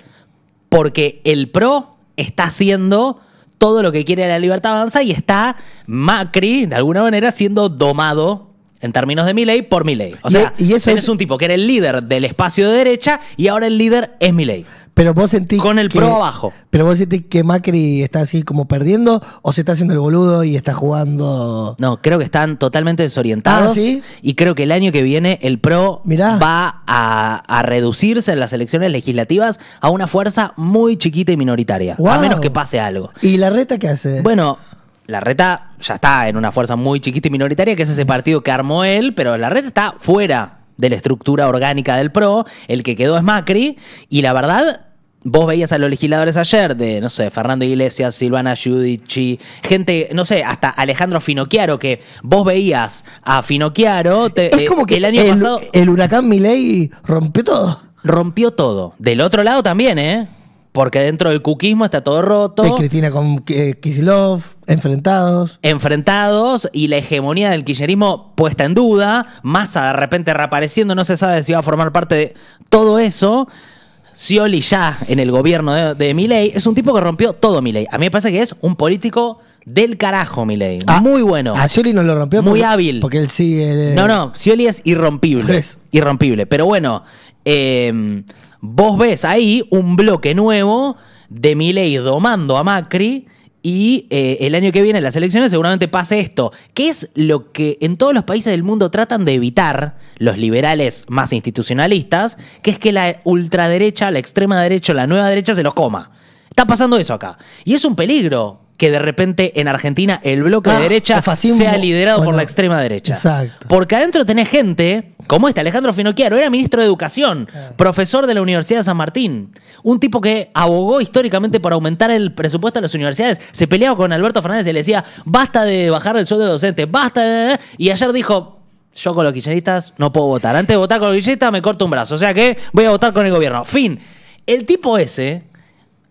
porque el PRO está haciendo todo lo que quiere la libertad avanza y está Macri, de alguna manera, siendo domado en términos de mi ley, por mi ley. O sea, y, eso es... un tipo que era el líder del espacio de derecha y ahora el líder es mi ley. Pero vos sentís. Con el pro abajo. Pero vos sentís que Macri está así como perdiendo o se está haciendo el boludo y está jugando. No, creo que están totalmente desorientados. Ah, y creo que el año que viene el pro va a, reducirse en las elecciones legislativas a una fuerza muy chiquita y minoritaria. A menos que pase algo. ¿Y la reta qué hace? Bueno, la reta ya está en una fuerza muy chiquita y minoritaria, que es ese partido que armó él, pero la reta está fuera de la estructura orgánica del PRO, el que quedó es Macri, y la verdad vos veías a los legisladores ayer de, no sé, Fernando Iglesias, Silvana Giudici, gente, no sé, hasta Alejandro Finocchiaro, que vos veías a Finocchiaro. es como eh, que el año pasado. El huracán Milei rompió todo. Rompió todo. Del otro lado también, ¿eh? Porque dentro del cuquismo está todo roto. Cristina con eh, Kizilov enfrentados. Enfrentados y la hegemonía del kirchnerismo puesta en duda. Massa de repente reapareciendo, no se sabe si va a formar parte de todo eso. Scioli ya en el gobierno de, Milei es un tipo que rompió todo Milei. A mí me parece que es un político del carajo, Milei. Ah, Muy bueno. A Scioli no lo rompió. Muy hábil. Porque él sigue... No, no, Scioli es irrompible. Irrompible. Pero bueno, eh, vos ves ahí un bloque nuevo de Milei domando a Macri y eh, el año que viene en las elecciones seguramente pase esto, que es lo que en todos los países del mundo tratan de evitar los liberales más institucionalistas, que es que la ultraderecha, la extrema derecha, la nueva derecha se los coma. Está pasando eso acá. Y es un peligro, que de repente en Argentina el bloque ah, de derecha sea liderado por la extrema derecha. Porque adentro tenés gente como este, Alejandro Finocchiaro, era ministro de Educación, ah. profesor de la Universidad de San Martín, un tipo que abogó históricamente por aumentar el presupuesto de las universidades, se peleaba con Alberto Fernández y le decía, basta de bajar el sueldo docente, basta de... Y ayer dijo, yo con los guilleristas no puedo votar. Antes de votar con los guilleristas me corto un brazo. O sea que voy a votar con el gobierno. Fin. El tipo ese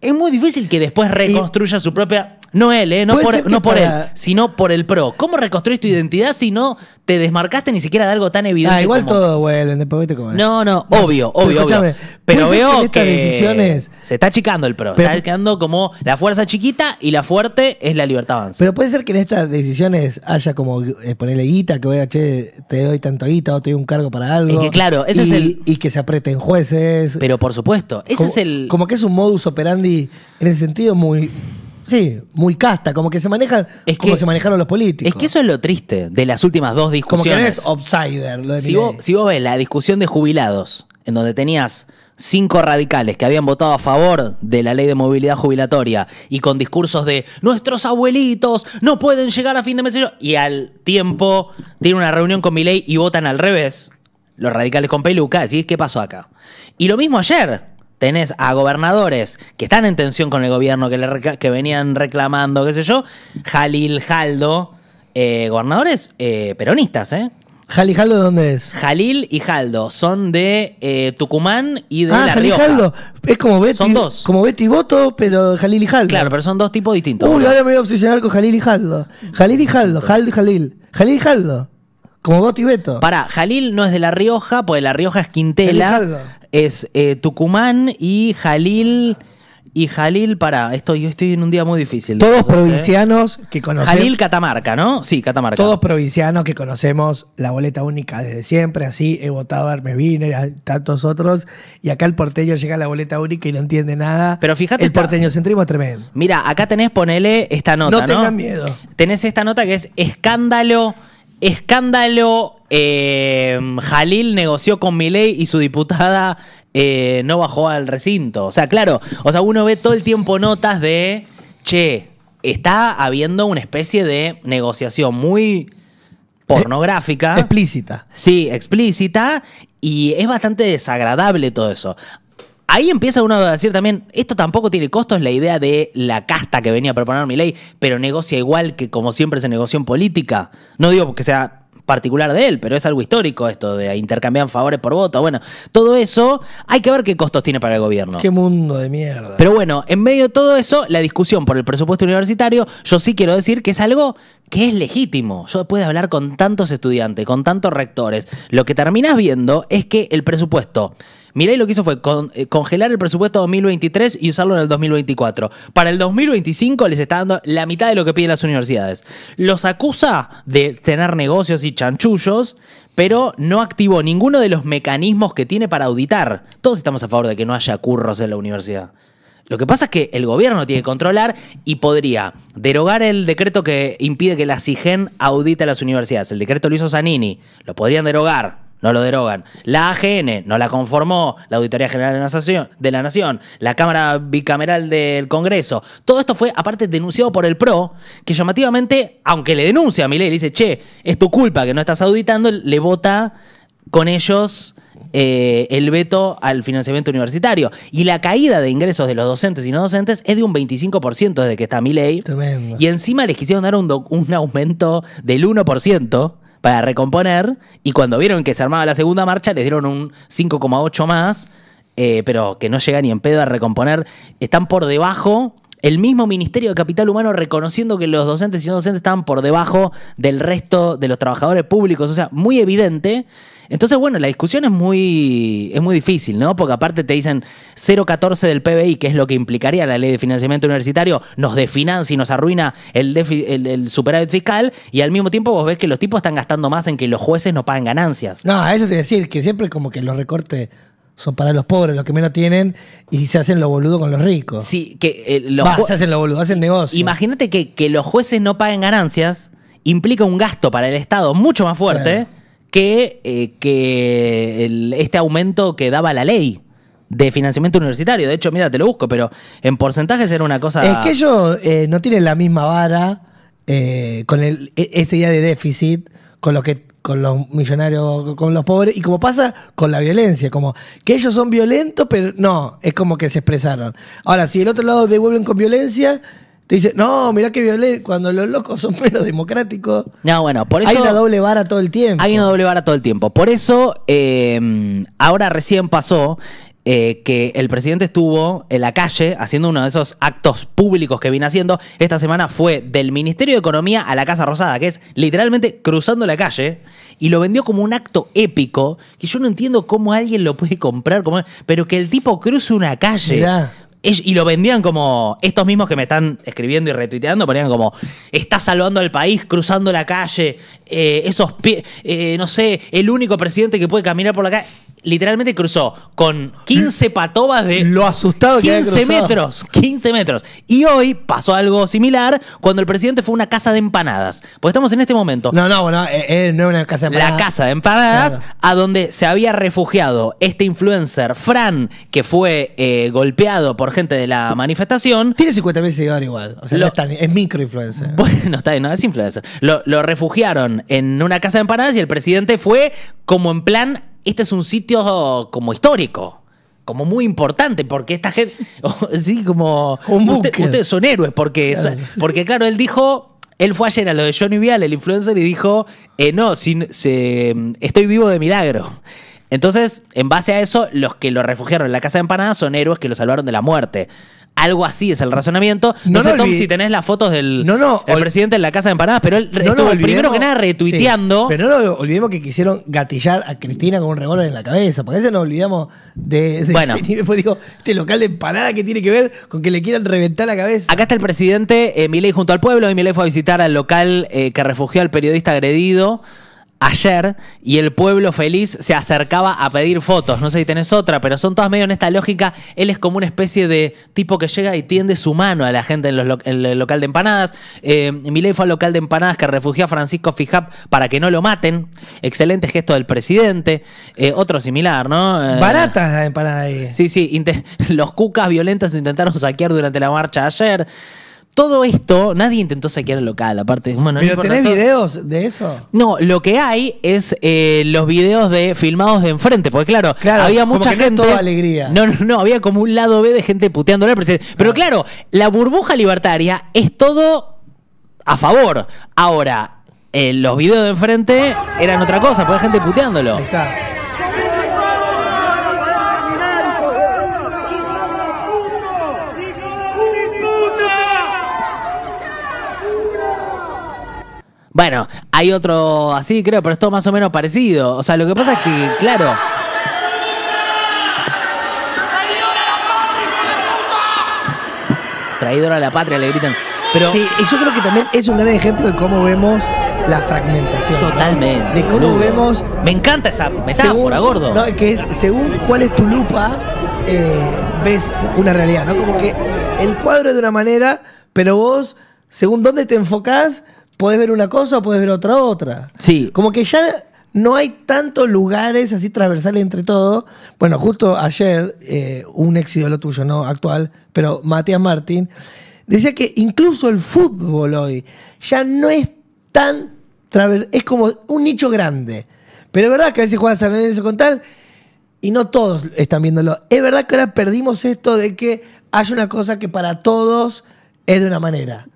es muy difícil que después reconstruya su propia no él, ¿eh? No, por, él, sino por el pro. ¿Cómo reconstruís tu identidad si no te desmarcaste ni siquiera de algo tan evidente? Ah, igual todo vuelven, después vete con es. No, no, obvio, obvio, pero veo que, decisiones... se está achicando el pro. Pero... Está quedando como la fuerza chiquita y la fuerte es la libertad avanzada. Pero puede ser que en estas decisiones haya como eh, ponerle guita, que a che, te doy tanto guita o te doy un cargo para algo. que claro, ese y, es el. Y que se aprieten jueces. Pero por supuesto, ese es el. Como que es un modus operandi en el sentido muy Sí, muy casta, como que se manejan como se manejaron los políticos. Es que eso es lo triste de las últimas dos discusiones. Como que Lo si, vos, ves la discusión de jubilados, en donde tenías cinco radicales que habían votado a favor de la ley de movilidad jubilatoria y con discursos de nuestros abuelitos no pueden llegar a fin de mes y al tiempo tienen una reunión con Milei y votan al revés, los radicales con peluca, decís, ¿qué pasó acá? Y lo mismo ayer, tenés a gobernadores que están en tensión con el gobierno, que, le que venían reclamando, qué sé yo, Jalil Jaldo, eh, gobernadores eh, peronistas, ¿eh? ¿Jalil Jaldo de dónde es? Jalil y Jaldo son de eh, Tucumán y de ah, Jalil Jaldo. Es como Beto, son dos. Como y Voto, pero Jalil y Jaldo. Claro, pero son dos tipos distintos. Uy, ahora me voy a obsesionar con Jalil y Jaldo. Jalil y Jaldo, Jalil y Jalil. Jalil y Jaldo. Como y Beto. Pará, Jalil no es de La Rioja, porque La Rioja es Quintela es eh, Tucumán y Jalil. Y Jalil, pará, yo estoy en un día muy difícil. Todos ¿eh? provincianos que conocemos. Jalil Catamarca, ¿no? Sí, Catamarca. Todos provincianos que conocemos la boleta única desde siempre, así he votado a Hermes y a tantos otros, y acá el porteño llega a la boleta única y no entiende nada. Pero fíjate. El porteño centrismo es tremendo. Mira, acá tenés, ponele esta nota. No, ¿no? miedo. Tenés esta nota que es escándalo, escándalo eh, Jalil negoció con Milei y su diputada eh, no bajó al recinto. O sea, claro, o sea, uno ve todo el tiempo notas de, che, está habiendo una especie de negociación muy pornográfica. Explícita. Sí, explícita. Y es bastante desagradable todo eso. Ahí empieza uno a decir también, esto tampoco tiene costos, la idea de la casta que venía a proponer Milei, pero negocia igual que como siempre se negoció en política. No digo que sea particular de él, pero es algo histórico esto de intercambiar favores por voto. Bueno, todo eso hay que ver qué costos tiene para el gobierno. Qué mundo de mierda. Pero bueno, en medio de todo eso, la discusión por el presupuesto universitario, yo sí quiero decir que es algo que es legítimo. Yo después hablar con tantos estudiantes, con tantos rectores, lo que terminas viendo es que el presupuesto. y lo que hizo fue eh, congelar el presupuesto 2023 y usarlo en el 2024. Para el 2025 les está dando la mitad de lo que piden las universidades. Los acusa de tener negocios y chanchullos, pero no activó ninguno de los mecanismos que tiene para auditar. Todos estamos a favor de que no haya curros en la universidad. Lo que pasa es que el gobierno tiene que controlar y podría derogar el decreto que impide que la CIGEN audite a las universidades. El decreto Luis hizo Zanini, lo podrían derogar, no lo derogan. La AGN no la conformó, la Auditoría General de la, Nación, de la Nación, la Cámara Bicameral del Congreso. Todo esto fue, aparte, denunciado por el PRO, que llamativamente, aunque le denuncia a Milei, le dice, che, es tu culpa que no estás auditando, le vota con ellos eh, el veto al financiamiento universitario. Y la caída de ingresos de los docentes y no docentes es de un 25% desde que está mi ley. Y encima les quisieron dar un, aumento del 1% para recomponer y cuando vieron que se armaba la segunda marcha les dieron un 5,8 más, eh, pero que no llega ni en pedo a recomponer. Están por debajo el mismo Ministerio de Capital Humano reconociendo que los docentes y no docentes estaban por debajo del resto de los trabajadores públicos. O sea, muy evidente. Entonces, bueno, la discusión es muy, muy difícil, ¿no? Porque aparte te dicen 0,14 del PBI, que es lo que implicaría la ley de financiamiento universitario, nos defina y nos arruina el, el, superávit fiscal, y al mismo tiempo vos ves que los tipos están gastando más en que los jueces no paguen ganancias. No, eso te decir, que siempre como que los recortes son para los pobres, los que menos tienen, y se hacen lo boludo con los ricos. Sí, que eh, los jueces se hacen lo boludo, hacen negocio. Imagínate que, que los jueces no paguen ganancias implica un gasto para el Estado mucho más fuerte que, eh, que este aumento que daba la ley de financiamiento universitario. De hecho, mira, te lo busco, pero en porcentajes era una cosa... Es que ellos eh, no tienen la misma vara eh, con el, e, esa idea de déficit con los que con los millonarios, con los pobres, y como pasa con la violencia, como que ellos son violentos, pero no, es como que se expresaron. Ahora, si del otro lado devuelven con violencia, te dice, no, mirá que violé, cuando los locos son menos democráticos. No, bueno, por eso. Hay una doble vara todo el tiempo. Hay una doble vara todo el tiempo. Por eso, eh, ahora recién pasó eh, que el presidente estuvo en la calle haciendo uno de esos actos públicos que viene haciendo. Esta semana fue del Ministerio de Economía a la Casa Rosada, que es literalmente cruzando la calle, y lo vendió como un acto épico, que yo no entiendo cómo alguien lo puede comprar, como... pero que el tipo cruce una calle. Mirá y lo vendían como estos mismos que me están escribiendo y retuiteando, ponían como, está salvando al país, cruzando la calle, eh, esos pies, eh, no sé, el único presidente que puede caminar por la calle. Literalmente cruzó con 15 patobas de... Lo asustado 15 metros, 15 metros. Y hoy pasó algo similar cuando el presidente fue a una casa de empanadas. Pues estamos en este momento. No, no, bueno, eh, no es una casa de empanadas. La casa de empanadas a donde se había refugiado este influencer, Fran, que fue golpeado por gente de la manifestación. Tiene 50 mil seguidores igual. O sea, no es, es microinfluencer. Bueno, está no es influencer. Lo, refugiaron en una casa de empanadas y el presidente fue como en plan, este es un sitio como histórico como muy importante, porque esta gente, oh, sí, como... ustedes son héroes, porque, claro. porque claro, él dijo, él fue ayer a lo de Johnny Vial, el influencer, y dijo, eh, no, se, estoy vivo de milagro. Entonces, en base a eso, los que lo refugiaron en la casa de empanadas son héroes que lo salvaron de la muerte. Algo así es el razonamiento. No, sé, Tom, si tenés las fotos del el presidente en la casa de empanadas, pero él estuvo primero que nada retuiteando. pero no olvidemos que quisieron gatillar a Cristina con un revólver en la cabeza, porque eso nos olvidamos de, bueno. Pues este local de empanada que tiene que ver con que le quieran reventar la cabeza. Acá está el presidente eh, junto al pueblo, y Milei fue a visitar al local eh, que refugió al periodista agredido ayer y el pueblo feliz se acercaba a pedir fotos. No sé si tenés otra, pero son todas medio en esta lógica. Él es como una especie de tipo que llega y tiende su mano a la gente en, el local de empanadas. Eh, Milei fue al local de empanadas que refugió a Francisco Fijap para que no lo maten. Excelente gesto del presidente. Eh, otro similar, ¿no? Eh, Baratas las empanadas ahí. Sí, sí. Los cucas violentos intentaron saquear durante la marcha ayer. Todo esto, nadie intentó saquear el local, aparte. Bueno, ¿Pero tenés videos de eso? No, lo que hay es eh, los videos de filmados de enfrente, porque claro, había mucha gente. No, alegría. no, no, había como un lado B de gente puteando Pero, pero ah. claro, la burbuja libertaria es todo a favor. Ahora, eh, los videos de enfrente eran otra cosa, porque hay gente puteándolo. Ahí Bueno, hay otro así, creo, pero es todo más o menos parecido. O sea, lo que pasa es que, claro. Traidor a la patria, le gritan. Pero sí, y yo creo que también es un gran ejemplo de cómo vemos la fragmentación. Totalmente. De cómo vemos. Me encanta esa metáfora, gordo. No, que es según cuál es tu lupa, eh, ves una realidad, ¿no? Como que el cuadro es de una manera, pero vos, según dónde te enfocás, podés ver una cosa o puedes ver otra otra. Sí. Como que ya no hay tantos lugares así transversales entre todos. Bueno, justo ayer, eh, un exidolo lo tuyo, no actual, pero Matías Martín, decía que incluso el fútbol hoy ya no es tan es como un nicho grande. Pero es verdad que a veces juega San Lorenzo con tal y no todos están viéndolo. Es verdad que ahora perdimos esto de que hay una cosa que para todos es de una manera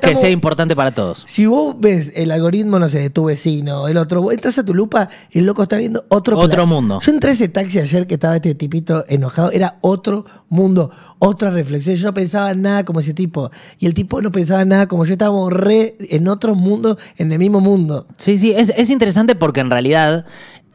que, sea importante para todos. Si vos ves el algoritmo, no sé, de tu vecino, el otro, vos entras a tu lupa, y el loco está viendo otro Otro mundo. Yo entré a ese taxi ayer que estaba este tipito enojado, era otro mundo, otra reflexión. Yo no pensaba nada como ese tipo. Y el tipo no pensaba nada como yo, estábamos re en otro mundo, en el mismo mundo. Sí, sí, es, es interesante porque en realidad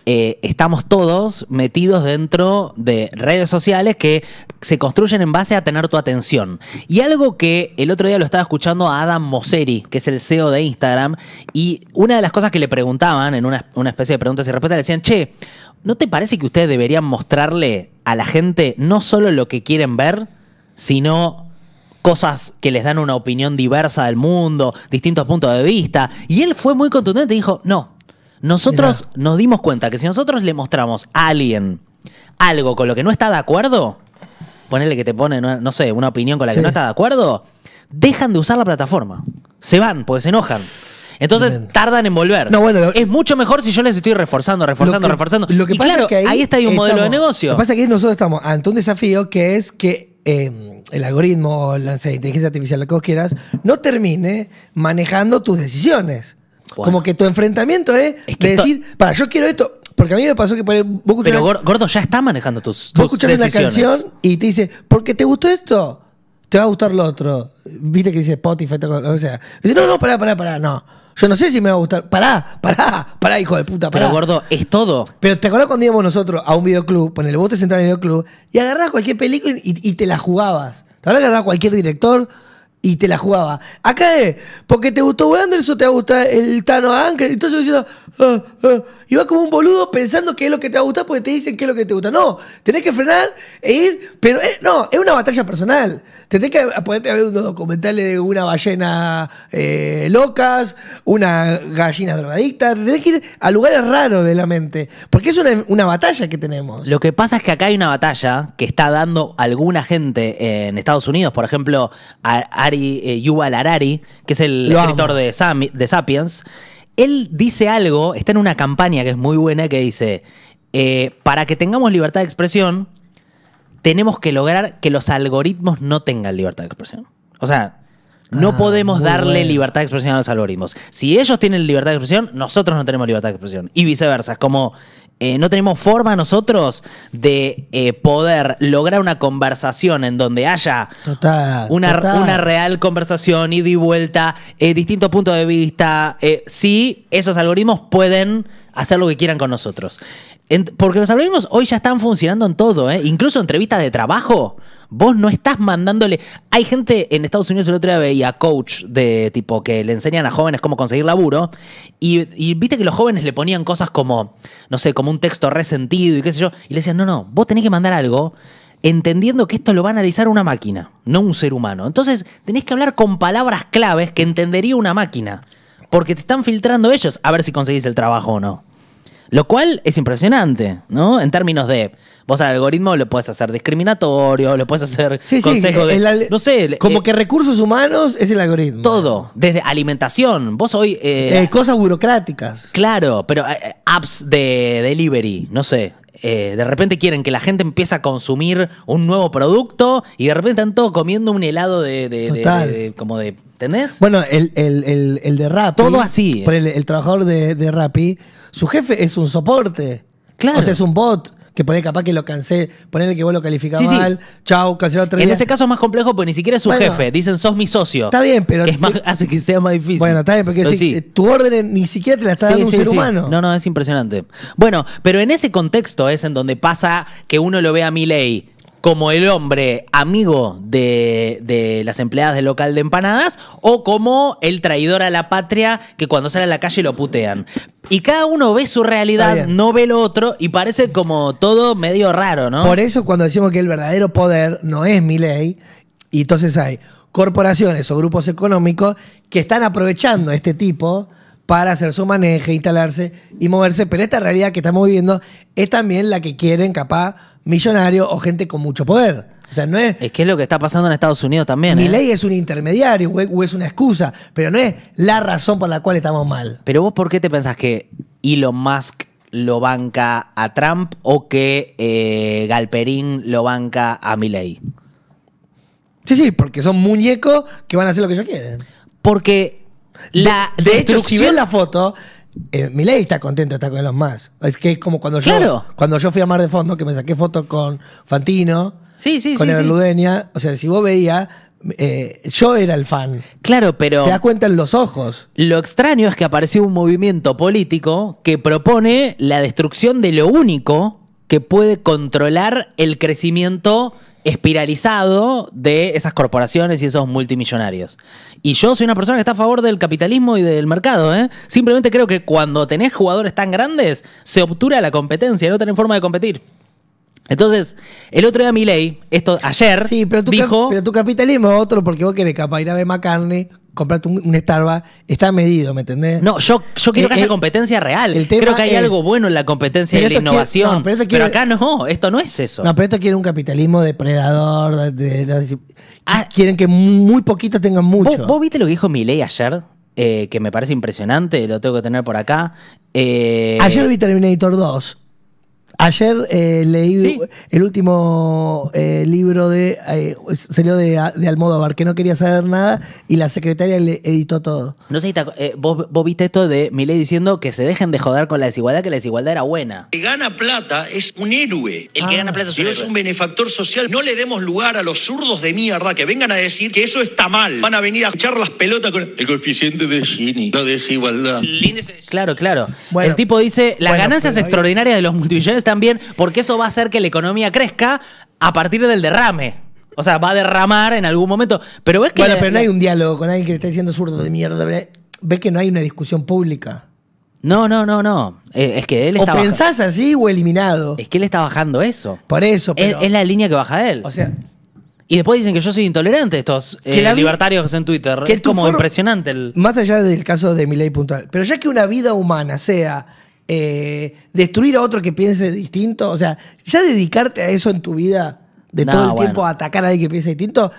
eh, estamos todos metidos dentro de redes sociales que se construyen en base a tener tu atención. Y algo que el otro día lo estaba escuchando a Adam Mosseri, que es el CEO de Instagram, y una de las cosas que le preguntaban en una, una especie de preguntas y respuestas, le decían, che, ¿no te parece que ustedes deberían mostrarle a la gente no solo lo que quieren ver, sino cosas que les dan una opinión diversa del mundo, distintos puntos de vista. Y él fue muy contundente y dijo, no, nosotros nos dimos cuenta que si nosotros le mostramos a alguien algo con lo que no está de acuerdo, ponerle que te pone, no, sé, una opinión con la que no está de acuerdo, dejan de usar la plataforma. Se van, porque se enojan. Entonces tardan en volver. es mucho mejor si yo les estoy reforzando, reforzando, reforzando. Lo que pasa es que ahí, está ahí un modelo de negocio. Lo que pasa es que nosotros estamos ante un desafío que es que eh, el algoritmo, la inteligencia artificial, lo que vos quieras, no termine manejando tus decisiones. Como que tu enfrentamiento ¿eh? es, de decir, para, yo quiero esto. Porque a mí me pasó que por Pero Gordo ya está manejando tus, tus Vos escuchás una canción y te dice, porque te gustó esto, te va a gustar lo otro. Viste que dice Spotify, o sea. Dice, no, no, pará, pará, pará, no. Yo no sé si me va a gustar. Pará, pará, pará, hijo de puta, pará. Pero gordo, es todo. Pero te acordás cuando íbamos nosotros a un videoclub, ponele, el bote central en el videoclub y agarrás cualquier película y, te la jugabas. Te vas agarrado agarrar cualquier director, y te la jugaba. Acá es, porque te gustó Wenders o te va a gustar el Tano Ángel. Entonces diciendo, ah, ah", como un boludo pensando que es lo que te va a gustar porque te dicen que es lo que te gusta. No, tenés que frenar e ir, pero no, es una batalla personal. Tenés que ponerte a ver unos documentales de una ballena eh, locas, una gallina drogadicta. Tenés que ir a lugares raros de la mente, porque es una, batalla que tenemos. Lo que pasa es que acá hay una batalla que está dando alguna gente en Estados Unidos, por ejemplo, a, a eh, Yuval Harari, que es el escritor de, Sapiens, él dice algo, está en una campaña que es muy buena, que dice, eh, para que tengamos libertad de expresión, tenemos que lograr que los algoritmos no tengan libertad de expresión. O sea, no ah, podemos darle libertad de expresión a los algoritmos. Si ellos tienen libertad de expresión, nosotros no tenemos libertad de expresión. Y viceversa, es como eh, no tenemos forma nosotros de eh, poder lograr una conversación en donde haya una, una, real conversación, ida y vuelta, eh, distintos puntos de vista. si esos algoritmos pueden hacer lo que quieran con nosotros porque los algoritmos hoy ya están funcionando en todo, ¿eh? incluso entrevistas de trabajo. Vos no estás mandándole. Hay gente en Estados Unidos, el otro día veía coach de tipo que le enseñan a jóvenes cómo conseguir laburo. y, viste que los jóvenes le ponían cosas como, no sé, como un texto resentido y qué sé yo. Y le decían, no, no, vos tenés que mandar algo entendiendo que esto lo va a analizar una máquina, no un ser humano. Entonces tenés que hablar con palabras claves que entendería una máquina. Porque te están filtrando ellos a ver si conseguís el trabajo o no. Lo cual es impresionante, ¿no? En términos de, vos al algoritmo lo puedes hacer discriminatorio, lo puedes hacer consejo de... no sé. Como eh, que recursos humanos es el algoritmo. Todo, desde alimentación. Vos hoy... Eh, eh, cosas burocráticas. Claro, pero apps de delivery, no sé. Eh, de repente quieren que la gente empiece a consumir un nuevo producto y de repente están todos comiendo un helado de, como de, tenés Bueno, el, de Rappi. Todo así. el, trabajador de, de Rappi, su jefe es un soporte. Claro. O sea, es un bot que poner capaz que lo cansé, ponerle que vos lo calificás mal, chau, canceló En ese caso es más complejo porque ni siquiera es su jefe, dicen sos mi socio. Está bien, pero. Eh, hace que sea más difícil. Bueno, está bien, porque eh, tu orden ni siquiera te la está dando un ser humano. No, no, es impresionante. Bueno, pero en ese contexto es en donde pasa que uno lo ve a mi ley como el hombre amigo de, las empleadas del local de empanadas o como el traidor a la patria que cuando sale a la calle lo putean. Y cada uno ve su realidad, no ve lo otro y parece como todo medio raro, ¿no? Por eso cuando decimos que el verdadero poder no es mi ley, y entonces hay corporaciones o grupos económicos que están aprovechando a este tipo para hacer su maneje, instalarse y moverse. Pero esta realidad que estamos viviendo es también la que quieren, capaz, millonarios o gente con mucho poder. O sea, no es. Es que es lo que está pasando en Estados Unidos también. Mi ¿eh? ley es un intermediario o es una excusa, pero no es la razón por la cual estamos mal. Pero vos, ¿por qué te pensás que Elon Musk lo banca a Trump o que eh, Galperín lo banca a ley Sí, sí, porque son muñecos que van a hacer lo que ellos quieren. Porque la de, hecho, si ven la foto, eh, Milei está contenta, de con los más. Es que es como cuando yo, cuando yo fui a Mar de Fondo, que me saqué foto con Fantino, sí, sí, con sí, Ludenia O sea, si vos veías, eh, yo era el fan. Claro, pero. Te das cuenta en los ojos. Lo extraño es que apareció un movimiento político que propone la destrucción de lo único que puede controlar el crecimiento espiralizado de esas corporaciones y esos multimillonarios. Y yo soy una persona que está a favor del capitalismo y del mercado. ¿eh? Simplemente creo que cuando tenés jugadores tan grandes, se obtura la competencia, no tenés forma de competir. Entonces, el otro día ley, esto ayer, sí, pero tu dijo... Pero tu capitalismo otro porque vos querés capa ir a ver carne comprarte un, un Starbucks está medido, ¿me entendés? No, yo, yo quiero eh, que haya eh, competencia real. Creo que hay algo bueno en la competencia y la innovación. pero, acá no, esto no es eso. No, pero esto quiere un capitalismo depredador. Ah. quieren que muy poquito tengan mucho. ¿Vos, viste lo que dijo Milei ayer? Eh, que me parece impresionante, lo tengo que tener por acá. Ayer vi Terminator 2. Ayer eh, leí el último eh, libro de eh, salió de, Almodóvar, que no quería saber nada y la secretaria le editó todo. No sé si vos, vos, viste esto de Miley diciendo que se dejen de joder con la desigualdad, que la desigualdad era buena. El que gana plata es un héroe. El que gana ah. plata es un, benefactor social. No le demos lugar a los zurdos de mierda que vengan a decir que eso está mal. Van a venir a echar las pelotas con el coeficiente de Gini, la desigualdad. Claro, claro. el tipo dice, las ganancias extraordinarias de los multimillonarios también, porque eso va a hacer que la economía crezca a partir del derrame. O sea, va a derramar en algún momento. Pero ves que. Bueno, pero no hay un diálogo con alguien que te está diciendo zurdo de mierda. Ves que no hay una discusión pública. No, no, no, no. Eh, es que él está. O pensás así o eliminado. Es que él está bajando eso. Por eso, es, la línea que baja él. O sea. Y después dicen que yo soy intolerante estos eh, libertarios en Twitter. Que es como impresionante. Más allá del caso de mi ley puntual. Pero ya que una vida humana sea eh, destruir a otro que piense distinto, o sea, ya dedicarte a eso en tu vida, de todo el tiempo a atacar a alguien que piense distinto,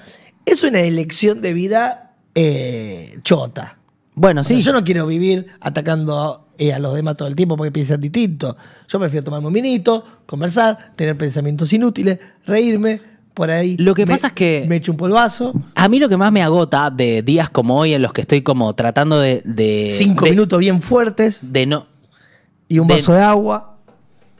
es una elección de vida eh, chota. Bueno, sí. yo no quiero vivir atacando eh, a los demás todo el tiempo porque piensan distinto. Yo prefiero tomar un minito, conversar, tener pensamientos inútiles, reírme, por ahí. Lo que pasa es que. Me echo un polvazo. A mí lo que más me agota de días como hoy, en los que estoy como tratando de. Cinco minutos bien fuertes. De no y un vaso de agua.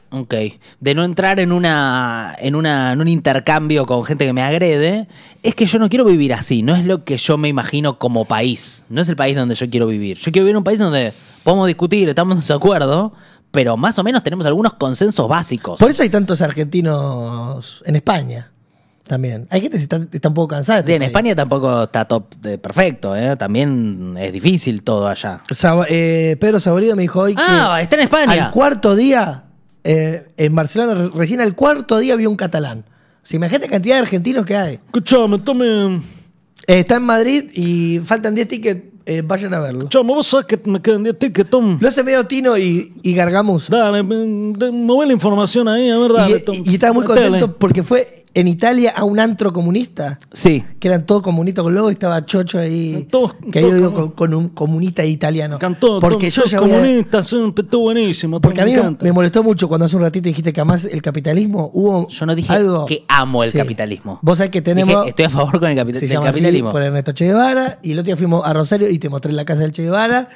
Ok. De no entrar en una, en una. en un intercambio con gente que me agrede. Es que yo no quiero vivir así. No es lo que yo me imagino como país. No es el país donde yo quiero vivir. Yo quiero vivir en un país donde podemos discutir, estamos en desacuerdo. Pero más o menos tenemos algunos consensos básicos. Por eso hay tantos argentinos en España. También. Hay gente que está, un poco cansada. en este España tampoco está top de perfecto, ¿eh? También es difícil todo allá. Eh, Pedro Saborido me dijo hoy ah, que. Ah, está en España. Al cuarto día, eh, en Barcelona, recién al cuarto día vi un catalán. Si imagínate la cantidad de argentinos que hay. Escuchame, tome. está en Madrid y faltan 10 tickets. vayan a verlo. Chamo, vos sabés que me quedan 10 tickets, Tom. Lo hace medio Tino y, y Me Dale, mueve la información ahí, a ver, dale, y, estaba muy contento porque fue en Italia a un antro comunista. Sí. Que eran todos comunistas con estaba Chocho ahí. que ha ido con, un comunista italiano. Cantó, porque todos, yo comunistas, estuvo buenísimo. Porque a mí me, molestó mucho cuando hace un ratito dijiste que además el capitalismo hubo. Yo no dije algo. que amo el capitalismo. Vos sabés que tenemos. estoy a favor con el, capitalismo. se capitalismo. por Ernesto Che Guevara. Y el otro día fuimos a Rosario y te mostré la casa del Che Guevara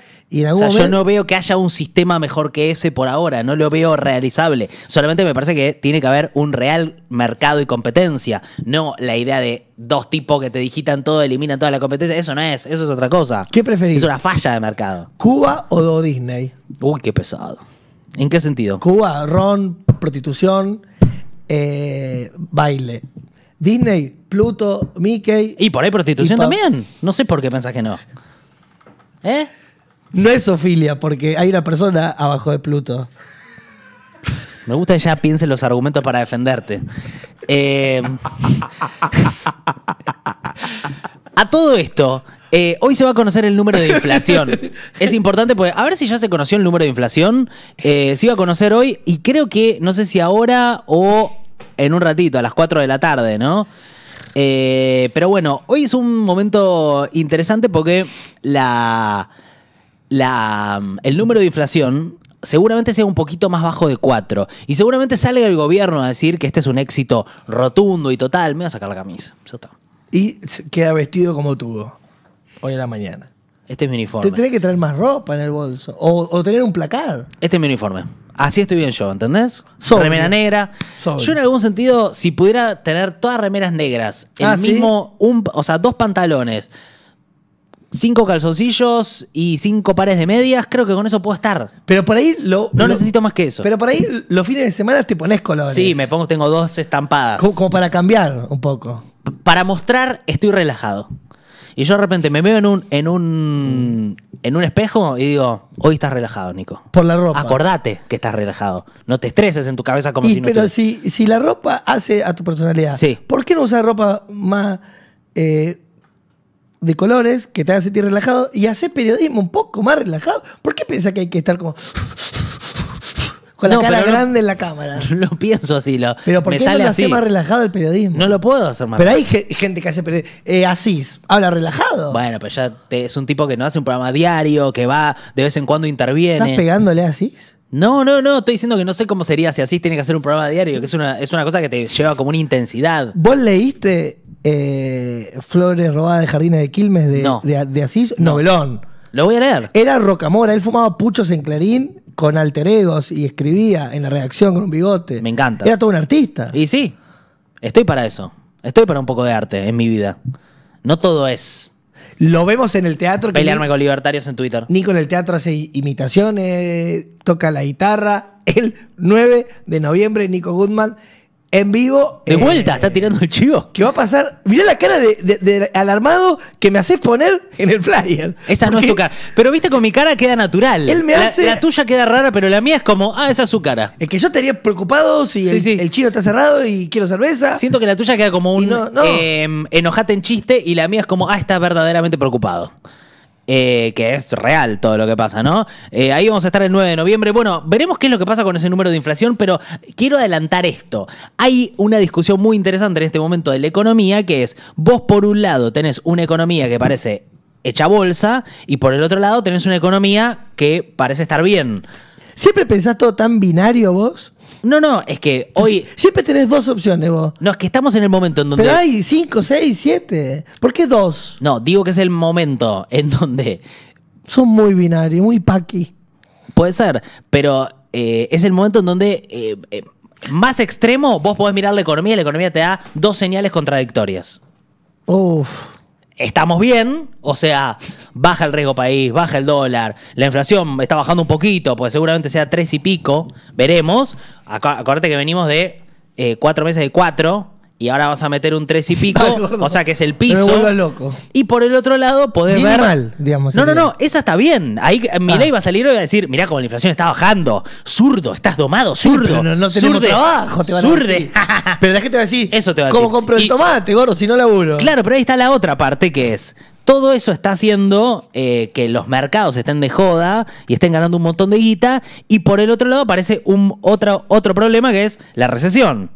o sea, yo no veo que haya un sistema mejor que ese por ahora, no lo veo realizable. Solamente me parece que tiene que haber un real mercado y competencia, no la idea de dos tipos que te digitan todo, eliminan toda la competencia. Eso no es, eso es otra cosa. ¿Qué preferís? Es una falla de mercado. ¿Cuba o Disney? Uy, qué pesado. ¿En qué sentido? Cuba, ron, prostitución, eh, baile. Disney, Pluto, Mickey. Y por ahí prostitución también. No sé por qué pensás que no. ¿Eh? No es Ofilia, porque hay una persona abajo de Pluto. Me gusta que ya piense los argumentos para defenderte. Eh, a todo esto, eh, hoy se va a conocer el número de inflación. es importante porque a ver si ya se conoció el número de inflación. Eh, se iba a conocer hoy y creo que, no sé si ahora o en un ratito, a las 4 de la tarde, ¿no? pero bueno, hoy es un momento interesante porque la la, el número de inflación seguramente sea un poquito más bajo de 4. Y seguramente sale el gobierno a decir que este es un éxito rotundo y total. Me voy a sacar la camisa. Y queda vestido como tuvo hoy en la mañana. Este es mi uniforme. Te tenés que traer más ropa en el bolso. O, tener un placar. Este es mi uniforme. Así estoy bien yo, ¿entendés? Sobre. Remera negra. Yo en algún sentido, si pudiera tener todas remeras negras, el ah, mismo, un, o sea, dos pantalones, cinco calzoncillos y cinco pares de medias, creo que con eso puedo estar. Pero por ahí lo. No necesito más que eso. Pero por ahí los fines de semana te pones colores. Sí, me pongo, tengo dos estampadas. Como, para cambiar un poco. para mostrar, estoy relajado. Y yo de repente me veo en un, en un, en un espejo y digo, hoy estás relajado, Nico. Por la ropa. Acordate que estás relajado. No te estreses en tu cabeza como si no Pero si, si, la ropa hace a tu personalidad, sí. ¿por qué no usar ropa más eh, de colores que te haga sentir relajado y hace periodismo un poco más relajado. ¿Por qué piensas que hay que estar como con la cara grande en la cámara? Lo pienso así, lo, Pero ¿por qué hace más relajado el periodismo? No lo puedo hacer más. Pero hay gente que hace periodismo. Eh, Asís, habla relajado. Bueno, pero ya es un tipo que no hace un programa diario, que va de vez en cuando interviene ¿Estás pegándole a Asís? No, no, no, estoy diciendo que no sé cómo sería si así tiene que hacer un programa diario, que es una, es una cosa que te lleva como una intensidad. ¿Vos leíste eh, Flores robadas de jardines de Quilmes de, de, Asís? Novelón. Lo voy a leer. Era rocamora, él fumaba puchos en Clarín con alteregos y escribía en la redacción con un bigote. Me encanta. Era todo un artista. Y sí, estoy para eso. Estoy para un poco de arte en mi vida. No todo es lo vemos en el teatro. Pelearme con libertarios en Twitter. Nico en el teatro hace imitaciones, toca la guitarra. El 9 de noviembre, Nico Goodman en vivo. De eh, vuelta, está tirando el chivo. ¿Qué va a pasar? Mirá la cara de, alarmado que me haces poner en el flyer. Esa no es tu cara. Pero viste, con mi cara queda natural. Él me la, hace... la, tuya queda rara, pero la mía es como, ah, esa es su cara. Es que yo estaría preocupado si el, chino está cerrado y quiero cerveza. Siento que la tuya queda como un em, enojate en chiste y la mía es como, ah, está verdaderamente preocupado. Eh, que es real todo lo que pasa, ¿no? Eh, ahí vamos a estar el 9 de noviembre. Bueno, veremos qué es lo que pasa con ese número de inflación, pero quiero adelantar esto. Hay una discusión muy interesante en este momento de la economía, que es, vos por un lado tenés una economía que parece hecha bolsa y por el otro lado tenés una economía que parece estar bien. ¿Siempre pensás todo tan binario vos? No, no, es que hoy. Siempre tenés dos opciones vos. No, es que estamos en el momento en donde. Pero hay cinco, seis, siete. ¿Por qué dos? No, digo que es el momento en donde. Son muy binarios, muy paqui. Puede ser, pero eh, es el momento en donde. Eh, eh, más extremo, vos podés mirar la economía y la economía te da dos señales contradictorias. Uf estamos bien, o sea, baja el riesgo país, baja el dólar, la inflación está bajando un poquito, pues seguramente sea tres y pico, veremos. acuérdate que venimos de eh, cuatro meses de cuatro, y ahora vas a meter un tres y pico, o sea que es el piso. loco. Y por el otro lado podés ver. Mal, digamos. No, no, no, esa está bien. Ahí eh, mi ah. ley va a salir y va a decir, mirá cómo la inflación está bajando. Zurdo, estás domado, zurdo. no, tenemos trabajo, te van zurde. pero la gente va a decir, Eso te va a ¿cómo compro el tomate, gordo, si no laburo? Claro, pero ahí está la otra parte que es. Todo eso está haciendo eh, que los mercados estén de joda y estén ganando un montón de guita. Y por el otro lado aparece un, otro, otro problema que es la recesión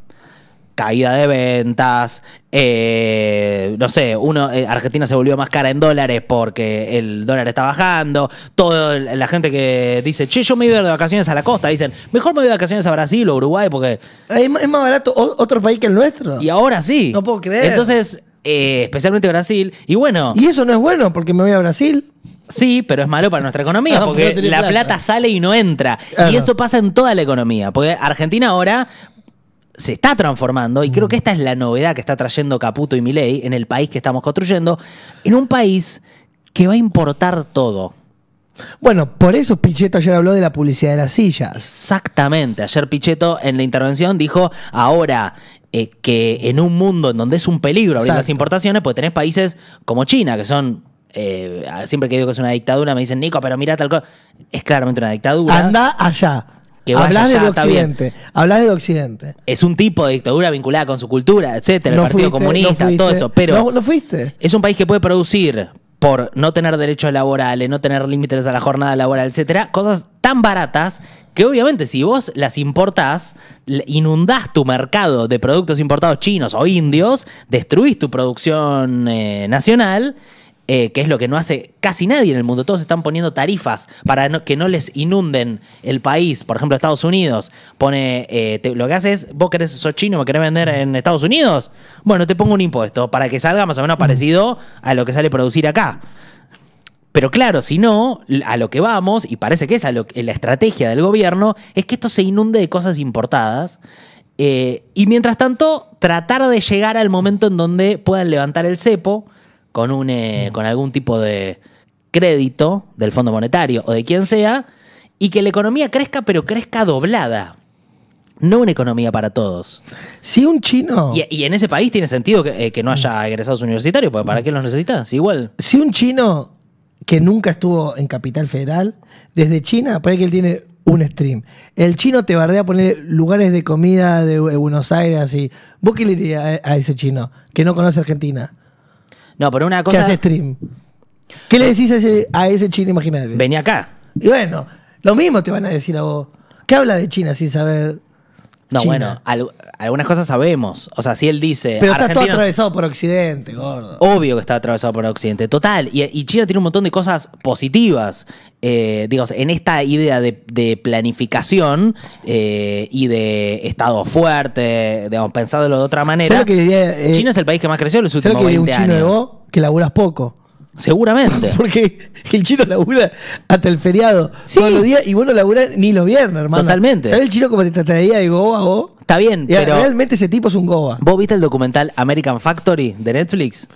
caída de ventas, eh, no sé, uno, eh, Argentina se volvió más cara en dólares porque el dólar está bajando, toda la gente que dice, che, yo me iba de vacaciones a la costa, dicen, mejor me voy de vacaciones a Brasil o Uruguay porque... Es más barato otro país que el nuestro. Y ahora sí. No puedo creer. Entonces, eh, especialmente Brasil, y bueno... Y eso no es bueno porque me voy a Brasil. Sí, pero es malo para nuestra economía, ah, porque la plata. sale y no entra. Y eso pasa en toda la economía, porque Argentina ahora se está transformando, y creo que mm. esta es la novedad que está trayendo Caputo y Milei en el país que estamos construyendo, en un país que va a importar todo. Bueno, por eso Pichetto ayer habló de la publicidad de las sillas. Exactamente, ayer Pichetto en la intervención dijo, ahora eh, que en un mundo en donde es un peligro abrir las importaciones, pues tenés países como China, que son eh, siempre que digo que es una dictadura, me dicen, Nico, pero mira tal cosa. Es claramente una dictadura. Anda allá. Occidente. Occidente. Es un tipo de dictadura vinculada con su cultura, etcétera, el Partido Comunista, todo eso. Pero no, fuiste. Es un país que puede producir por no tener derechos laborales, no tener límites a la jornada laboral, etcétera, cosas tan baratas que obviamente si vos las importás, inundás tu mercado de productos importados chinos o indios, destruís tu producción eh, nacional eh, que es lo que no hace casi nadie en el mundo. Todos están poniendo tarifas para que no les inunden el país. Por ejemplo, Estados Unidos pone, eh, lo que hace es, vos querés, sos chino, me querés vender en Estados Unidos. Bueno, te pongo un impuesto para que salga más o menos parecido a lo que sale producir acá. Pero claro, si no, a lo que vamos, y parece que es la estrategia del gobierno, es que esto se inunde de cosas importadas. Eh, y mientras tanto, tratar de llegar al momento en donde puedan levantar el cepo con, un, eh, mm. con algún tipo de crédito del Fondo Monetario o de quien sea, y que la economía crezca, pero crezca doblada. No una economía para todos. Si un chino. Y, en ese país tiene sentido que, eh, no haya mm. egresados universitarios, porque ¿para mm. qué los necesitas? Igual. Si un chino que nunca estuvo en Capital Federal, desde China, parece que él tiene un stream. El chino te bardea a poner lugares de comida de Buenos Aires y. ¿Vos qué le dirías a ese chino que no conoce Argentina? No, pero una cosa. ¿Qué hace stream. ¿Qué le decís a ese, chino imaginario? Vení acá. Y bueno, lo mismo te van a decir a vos. ¿Qué habla de China sin saber no, bueno, algunas cosas sabemos. O sea, si él dice. Pero está todo atravesado por Occidente, gordo. Obvio que está atravesado por Occidente. Total. Y, China tiene un montón de cosas positivas. Eh, digo, en esta idea de, planificación eh, y de Estado fuerte, digamos, pensándolo de otra manera. Eh, China es el país que más creció en los últimos que 20 un chino años. De vos? Que laburas poco. Seguramente. Porque el chino labura hasta el feriado todos los días y vos no laburás ni los viernes, hermano. Totalmente. ¿Sabés el chino cómo te trataría de goba vos? Está bien, pero. Realmente ese tipo es un goba. ¿Vos viste el documental American Factory de Netflix?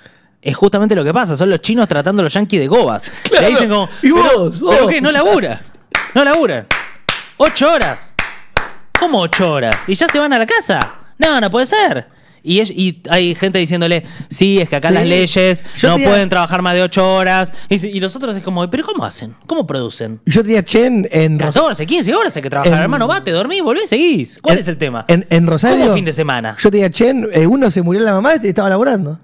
Es justamente lo que pasa. Son los chinos tratando a los yanquis de gobas. Claro. dicen como. ¿Y vos? ¿Pero, qué? No labura. No labura. Ocho horas. ¿Cómo ocho horas? ¿Y ya se van a la casa? No, no puede ser. Y, hay gente diciéndole, sí, es que acá las leyes no pueden trabajar más de 8 horas. Y, los otros es como, pero ¿cómo hacen? ¿Cómo producen? Yo tenía Chen en... 14, 15 horas hay que trabajar, hermano, vate, dormí, volvés, seguís. ¿Cuál es el tema? En, en Rosario... fin de semana? Yo tenía Chen, eh, uno se murió la mamá y estaba laburando.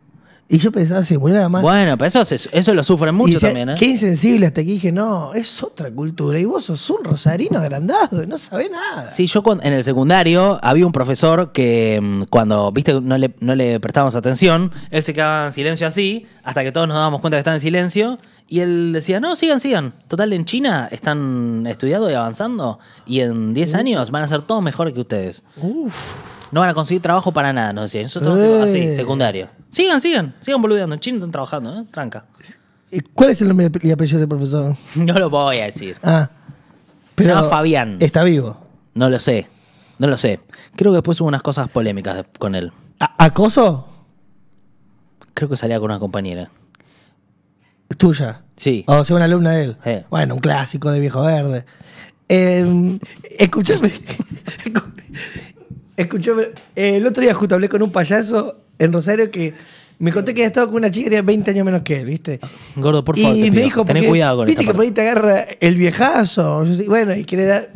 Y yo pensaba, sí murió la más Bueno, pero eso, lo sufren mucho también, ¿eh? Qué insensible, hasta que dije, no, es otra cultura. Y vos sos un rosarino agrandado no sabés nada. Sí, yo en el secundario había un profesor que mm, cuando, viste, no le, no le prestábamos atención, él se quedaba en silencio así, hasta que todos nos dábamos cuenta que estaba en silencio. Y él decía, no, sigan, sigan. Total, en China están estudiando y avanzando. Y en 10 uh. años van a ser todos mejores que ustedes. Uf no van a conseguir trabajo para nada, nos decían. Nosotros, así, eh. secundario. Sigan, sigan, sigan boludeando. Chino están trabajando, ¿eh? Tranca. ¿Cuál es el nombre y apellido del profesor? No lo voy a decir. Ah. Pero Fabián. ¿Está vivo? No lo sé. No lo sé. Creo que después hubo unas cosas polémicas con él. ¿Acoso? Creo que salía con una compañera. ¿Tuya? Sí. O sea, una alumna de él. Bueno, un clásico de viejo verde. Eh, em, escúchame. Escuchame, eh, el otro día justo hablé con un payaso en Rosario que me conté que había estado con una chica que tenía 20 años menos que él, ¿viste? Gordo, por favor. Y me dijo, Viste que por ahí te agarra el viejazo. Bueno, y quiere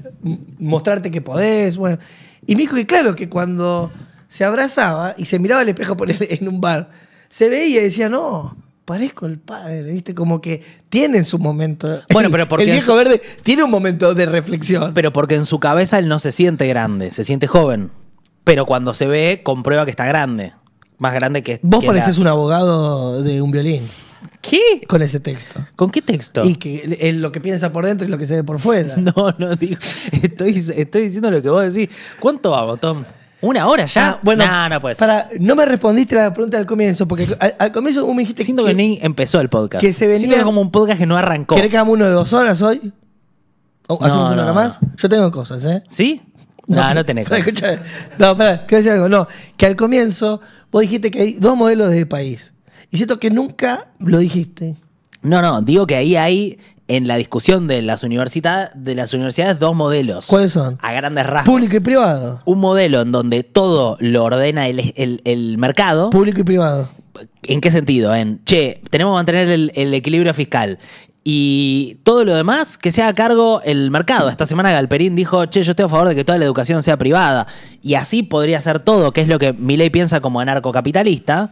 mostrarte que podés. Bueno. Y me dijo que, claro, que cuando se abrazaba y se miraba al espejo en un bar, se veía y decía, no. Parezco el padre, ¿viste? Como que tiene en su momento. Bueno, pero porque El viejo verde tiene un momento de reflexión. Pero porque en su cabeza él no se siente grande, se siente joven pero cuando se ve, comprueba que está grande. Más grande que. Vos pareces un abogado de un violín. ¿Qué? Con ese texto. ¿Con qué texto? Y que es lo que piensa por dentro y lo que se ve por fuera. No, no, digo. Estoy, estoy diciendo lo que vos decís. ¿Cuánto vamos, Tom? ¿Una hora ya? Ah, bueno, no, Para, no me respondiste la pregunta al comienzo, porque al, comienzo me dijiste Siento que, empezó el podcast. Que se venía. como un podcast que no arrancó. ¿Querés que hagamos uno de dos horas hoy? ¿O ¿Hacemos una hora más? Yo tengo cosas, ¿eh? ¿Sí? No, no, tenés No, espera. quiero decir algo. No, que al comienzo vos dijiste que hay dos modelos de país. Y siento que nunca lo dijiste. No, no, digo que ahí hay en la discusión de las, universidad, de las universidades dos modelos. ¿Cuáles son? A grandes rasgos. Público y privado. Un modelo en donde todo lo ordena el, mercado. Público y privado. ¿En qué sentido? En, che, tenemos que mantener el, el, equilibrio fiscal. Y todo lo demás que sea a cargo el mercado. Esta semana Galperín dijo, che, yo estoy a favor de que toda la educación sea privada. Y así podría ser todo, que es lo que Milei piensa como anarcocapitalista,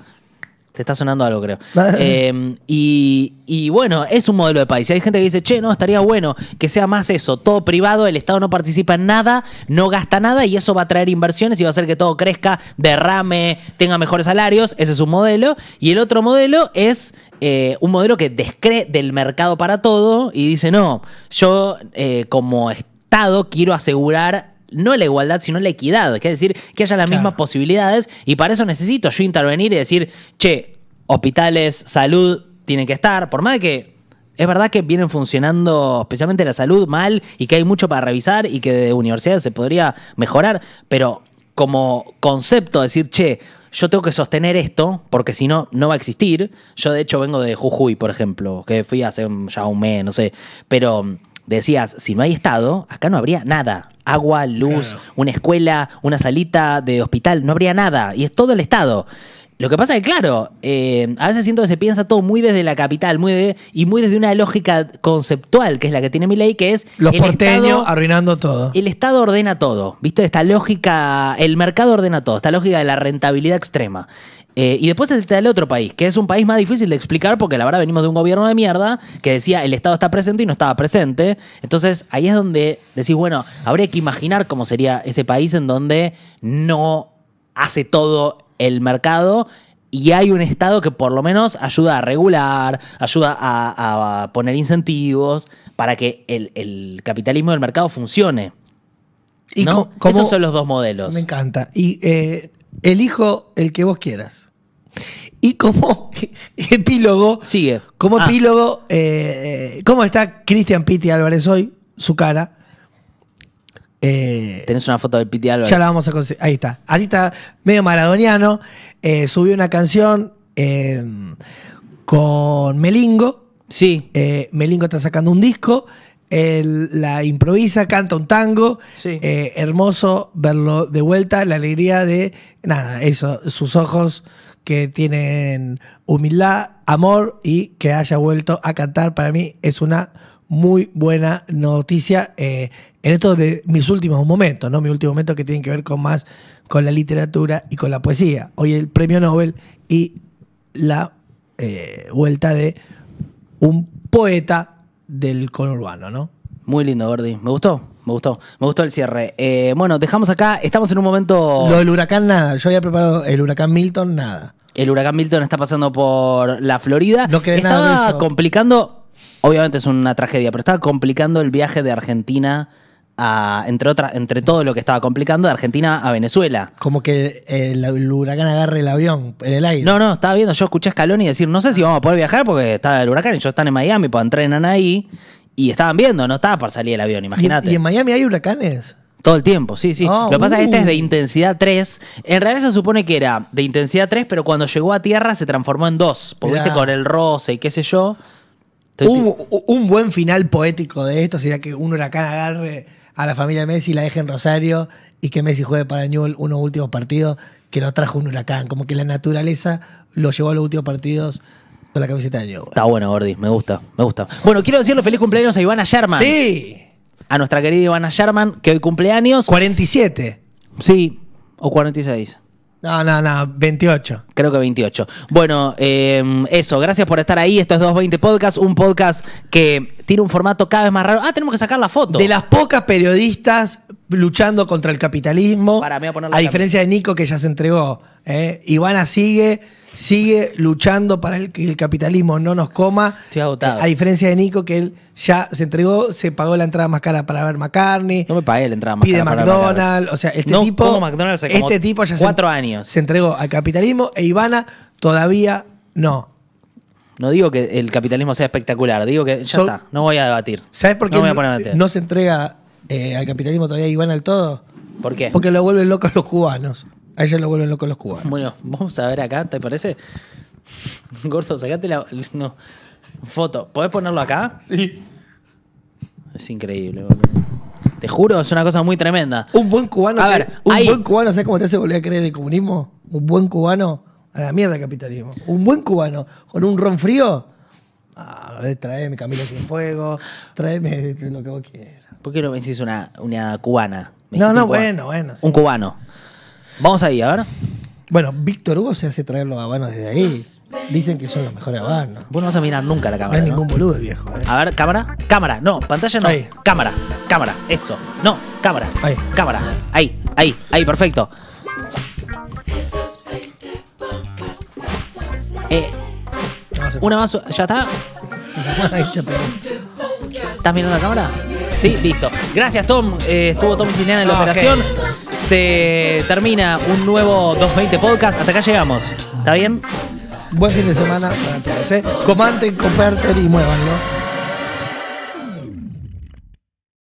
te está sonando algo, creo. Em, y, bueno, es un modelo de país. hay gente que dice, che, no, estaría bueno que sea más eso, todo privado, el Estado no participa en nada, no gasta nada y eso va a traer inversiones y va a hacer que todo crezca, derrame, tenga mejores salarios. Ese es un modelo. Y el otro modelo es eh, un modelo que descree del mercado para todo y dice, no, yo eh, como Estado quiero asegurar no la igualdad, sino la equidad, es decir, que haya las mismas posibilidades y para eso necesito yo intervenir y decir, che, hospitales, salud, tienen que estar, por más que es verdad que vienen funcionando especialmente la salud mal y que hay mucho para revisar y que de universidades se podría mejorar, pero como concepto decir, che, yo tengo que sostener esto porque si no, no va a existir. Yo de hecho vengo de Jujuy, por ejemplo, que fui hace ya un mes, no sé, pero mm, decías, si no hay Estado, acá no habría nada agua, luz, una escuela, una salita de hospital, no habría nada. Y es todo el Estado. Lo que pasa es que, claro, eh, a veces siento que se piensa todo muy desde la capital muy y muy desde una lógica conceptual, que es la que tiene mi ley, que es... Los porteños arruinando todo. El Estado ordena todo, ¿viste? Esta lógica, el mercado ordena todo, esta lógica de la rentabilidad extrema. Eh, y después está el otro país, que es un país más difícil de explicar porque la verdad venimos de un gobierno de mierda que decía el Estado está presente y no estaba presente. Entonces ahí es donde decís, bueno, habría que imaginar cómo sería ese país en donde no hace todo el mercado y hay un Estado que por lo menos ayuda a regular, ayuda a, poner incentivos para que el, capitalismo del mercado funcione. ¿Y ¿no? Esos son los dos modelos. Me encanta. Y eh, elijo el que vos quieras. Y como epílogo, sigue. Como ah. epílogo, eh, eh, ¿cómo está Cristian Pitti Álvarez hoy? Su cara. Eh, Tenés una foto de Pitti Álvarez. Ya la vamos a conseguir. Ahí está. ahí está, medio maradoniano. subió una canción con Melingo. Sí. Melingo está sacando un disco. la improvisa, canta un tango. Sí. hermoso verlo de vuelta. La alegría de. Nada, eso, sus ojos que tienen humildad, amor y que haya vuelto a cantar para mí es una muy buena noticia eh, en estos de mis últimos momentos, ¿no? mi último momento que tienen que ver con más con la literatura y con la poesía. Hoy el premio Nobel y la eh, vuelta de un poeta del conurbano, ¿no? Muy lindo, Gordi. Me gustó, me gustó, me gustó el cierre. Eh, bueno, dejamos acá, estamos en un momento. Lo del huracán, nada. Yo había preparado el huracán Milton, nada. El huracán Milton está pasando por la Florida. Lo que estaba complicando, obviamente es una tragedia, pero estaba complicando el viaje de Argentina a, entre otra, entre todo lo que estaba complicando, de Argentina a Venezuela. Como que eh, el, huracán agarre el avión en el aire. No, no, estaba viendo, yo escuché a y decir, no sé si vamos a poder viajar porque está el huracán y yo están en Miami, pues entrenan ahí y estaban viendo, no estaba para salir el avión, imagínate. ¿Y en Miami hay huracanes? todo el tiempo, sí, sí. Ah, lo que pasa es que este es de uh. intensidad 3. En realidad se supone que era de intensidad 3, pero cuando llegó a tierra se transformó en 2. Porque viste con el roce y qué sé yo. Un, buen final poético de esto sería que un huracán agarre a la familia de Messi, la deje en Rosario y que Messi juegue para Newell unos últimos partidos que lo trajo un huracán. Como que la naturaleza lo llevó a los últimos partidos con la camiseta de Newell. Está bueno, Gordy, me gusta, me gusta. Bueno, quiero decirle feliz cumpleaños a Ivana Sherman. Sí a nuestra querida Ivana Sherman, que hoy cumple años 47. Sí, o 46. No, no, no, 28. Creo que 28. Bueno, eh, eso, gracias por estar ahí. Esto es 220 Podcast, un podcast que tiene un formato cada vez más raro. Ah, tenemos que sacar la foto. De las pocas periodistas luchando contra el capitalismo. Para, a, diferencia de Nico que ya se entregó. ¿eh? Ivana sigue sigue luchando para que el capitalismo no nos coma. Estoy agotado. A diferencia de Nico, que él ya se entregó, se pagó la entrada más cara para ver McCartney. No me pagué la entrada más cara. Pide McDonald's. o sea, este tipo. McDonald's este tipo ya cuatro se, años. Se entregó al capitalismo e Ivana todavía no. No digo que el capitalismo sea espectacular, digo que ya está, no voy a debatir. ¿Sabes por qué no, se entrega eh, al capitalismo todavía Ivana al todo? ¿Por qué? Porque lo vuelven locos los cubanos. A ella lo vuelven loco los cubanos. Bueno, vamos a ver acá, ¿te parece? Gordo, sacate la. Foto. ¿Podés ponerlo acá? Sí. Es increíble, Te juro, es una cosa muy tremenda. Un buen cubano. A ver, un buen cubano, ¿sabes cómo te hace volver a creer en el comunismo? Un buen cubano. A la mierda el capitalismo. Un buen cubano con un ron frío. Ah, traeme Camilo sin fuego, traeme lo que vos quieras. ¿Por qué no me hiciste una, una cubana? no, no, bueno, bueno. Un cubano. Vamos ahí, a ver. Bueno, Víctor Hugo se hace traer los habanos desde ahí. Dicen que son los mejores habanos. Vos no vas a mirar nunca la cámara. No es ningún boludo viejo. Eh. A ver, cámara, cámara, no, pantalla no. Cámara, cámara, eso. No, cámara, Ahí. cámara. Ahí, ahí, ahí, perfecto. Eh, una más, ¿ya está? ¿Estás mirando la cámara? Sí, listo. Gracias, Tom. Eh, estuvo Tom Cineana en la ah, operación. Se termina un nuevo 220 podcast. Hasta acá llegamos. ¿Está bien? Buen fin de semana para todos. ¿eh? comparten y muévanlo.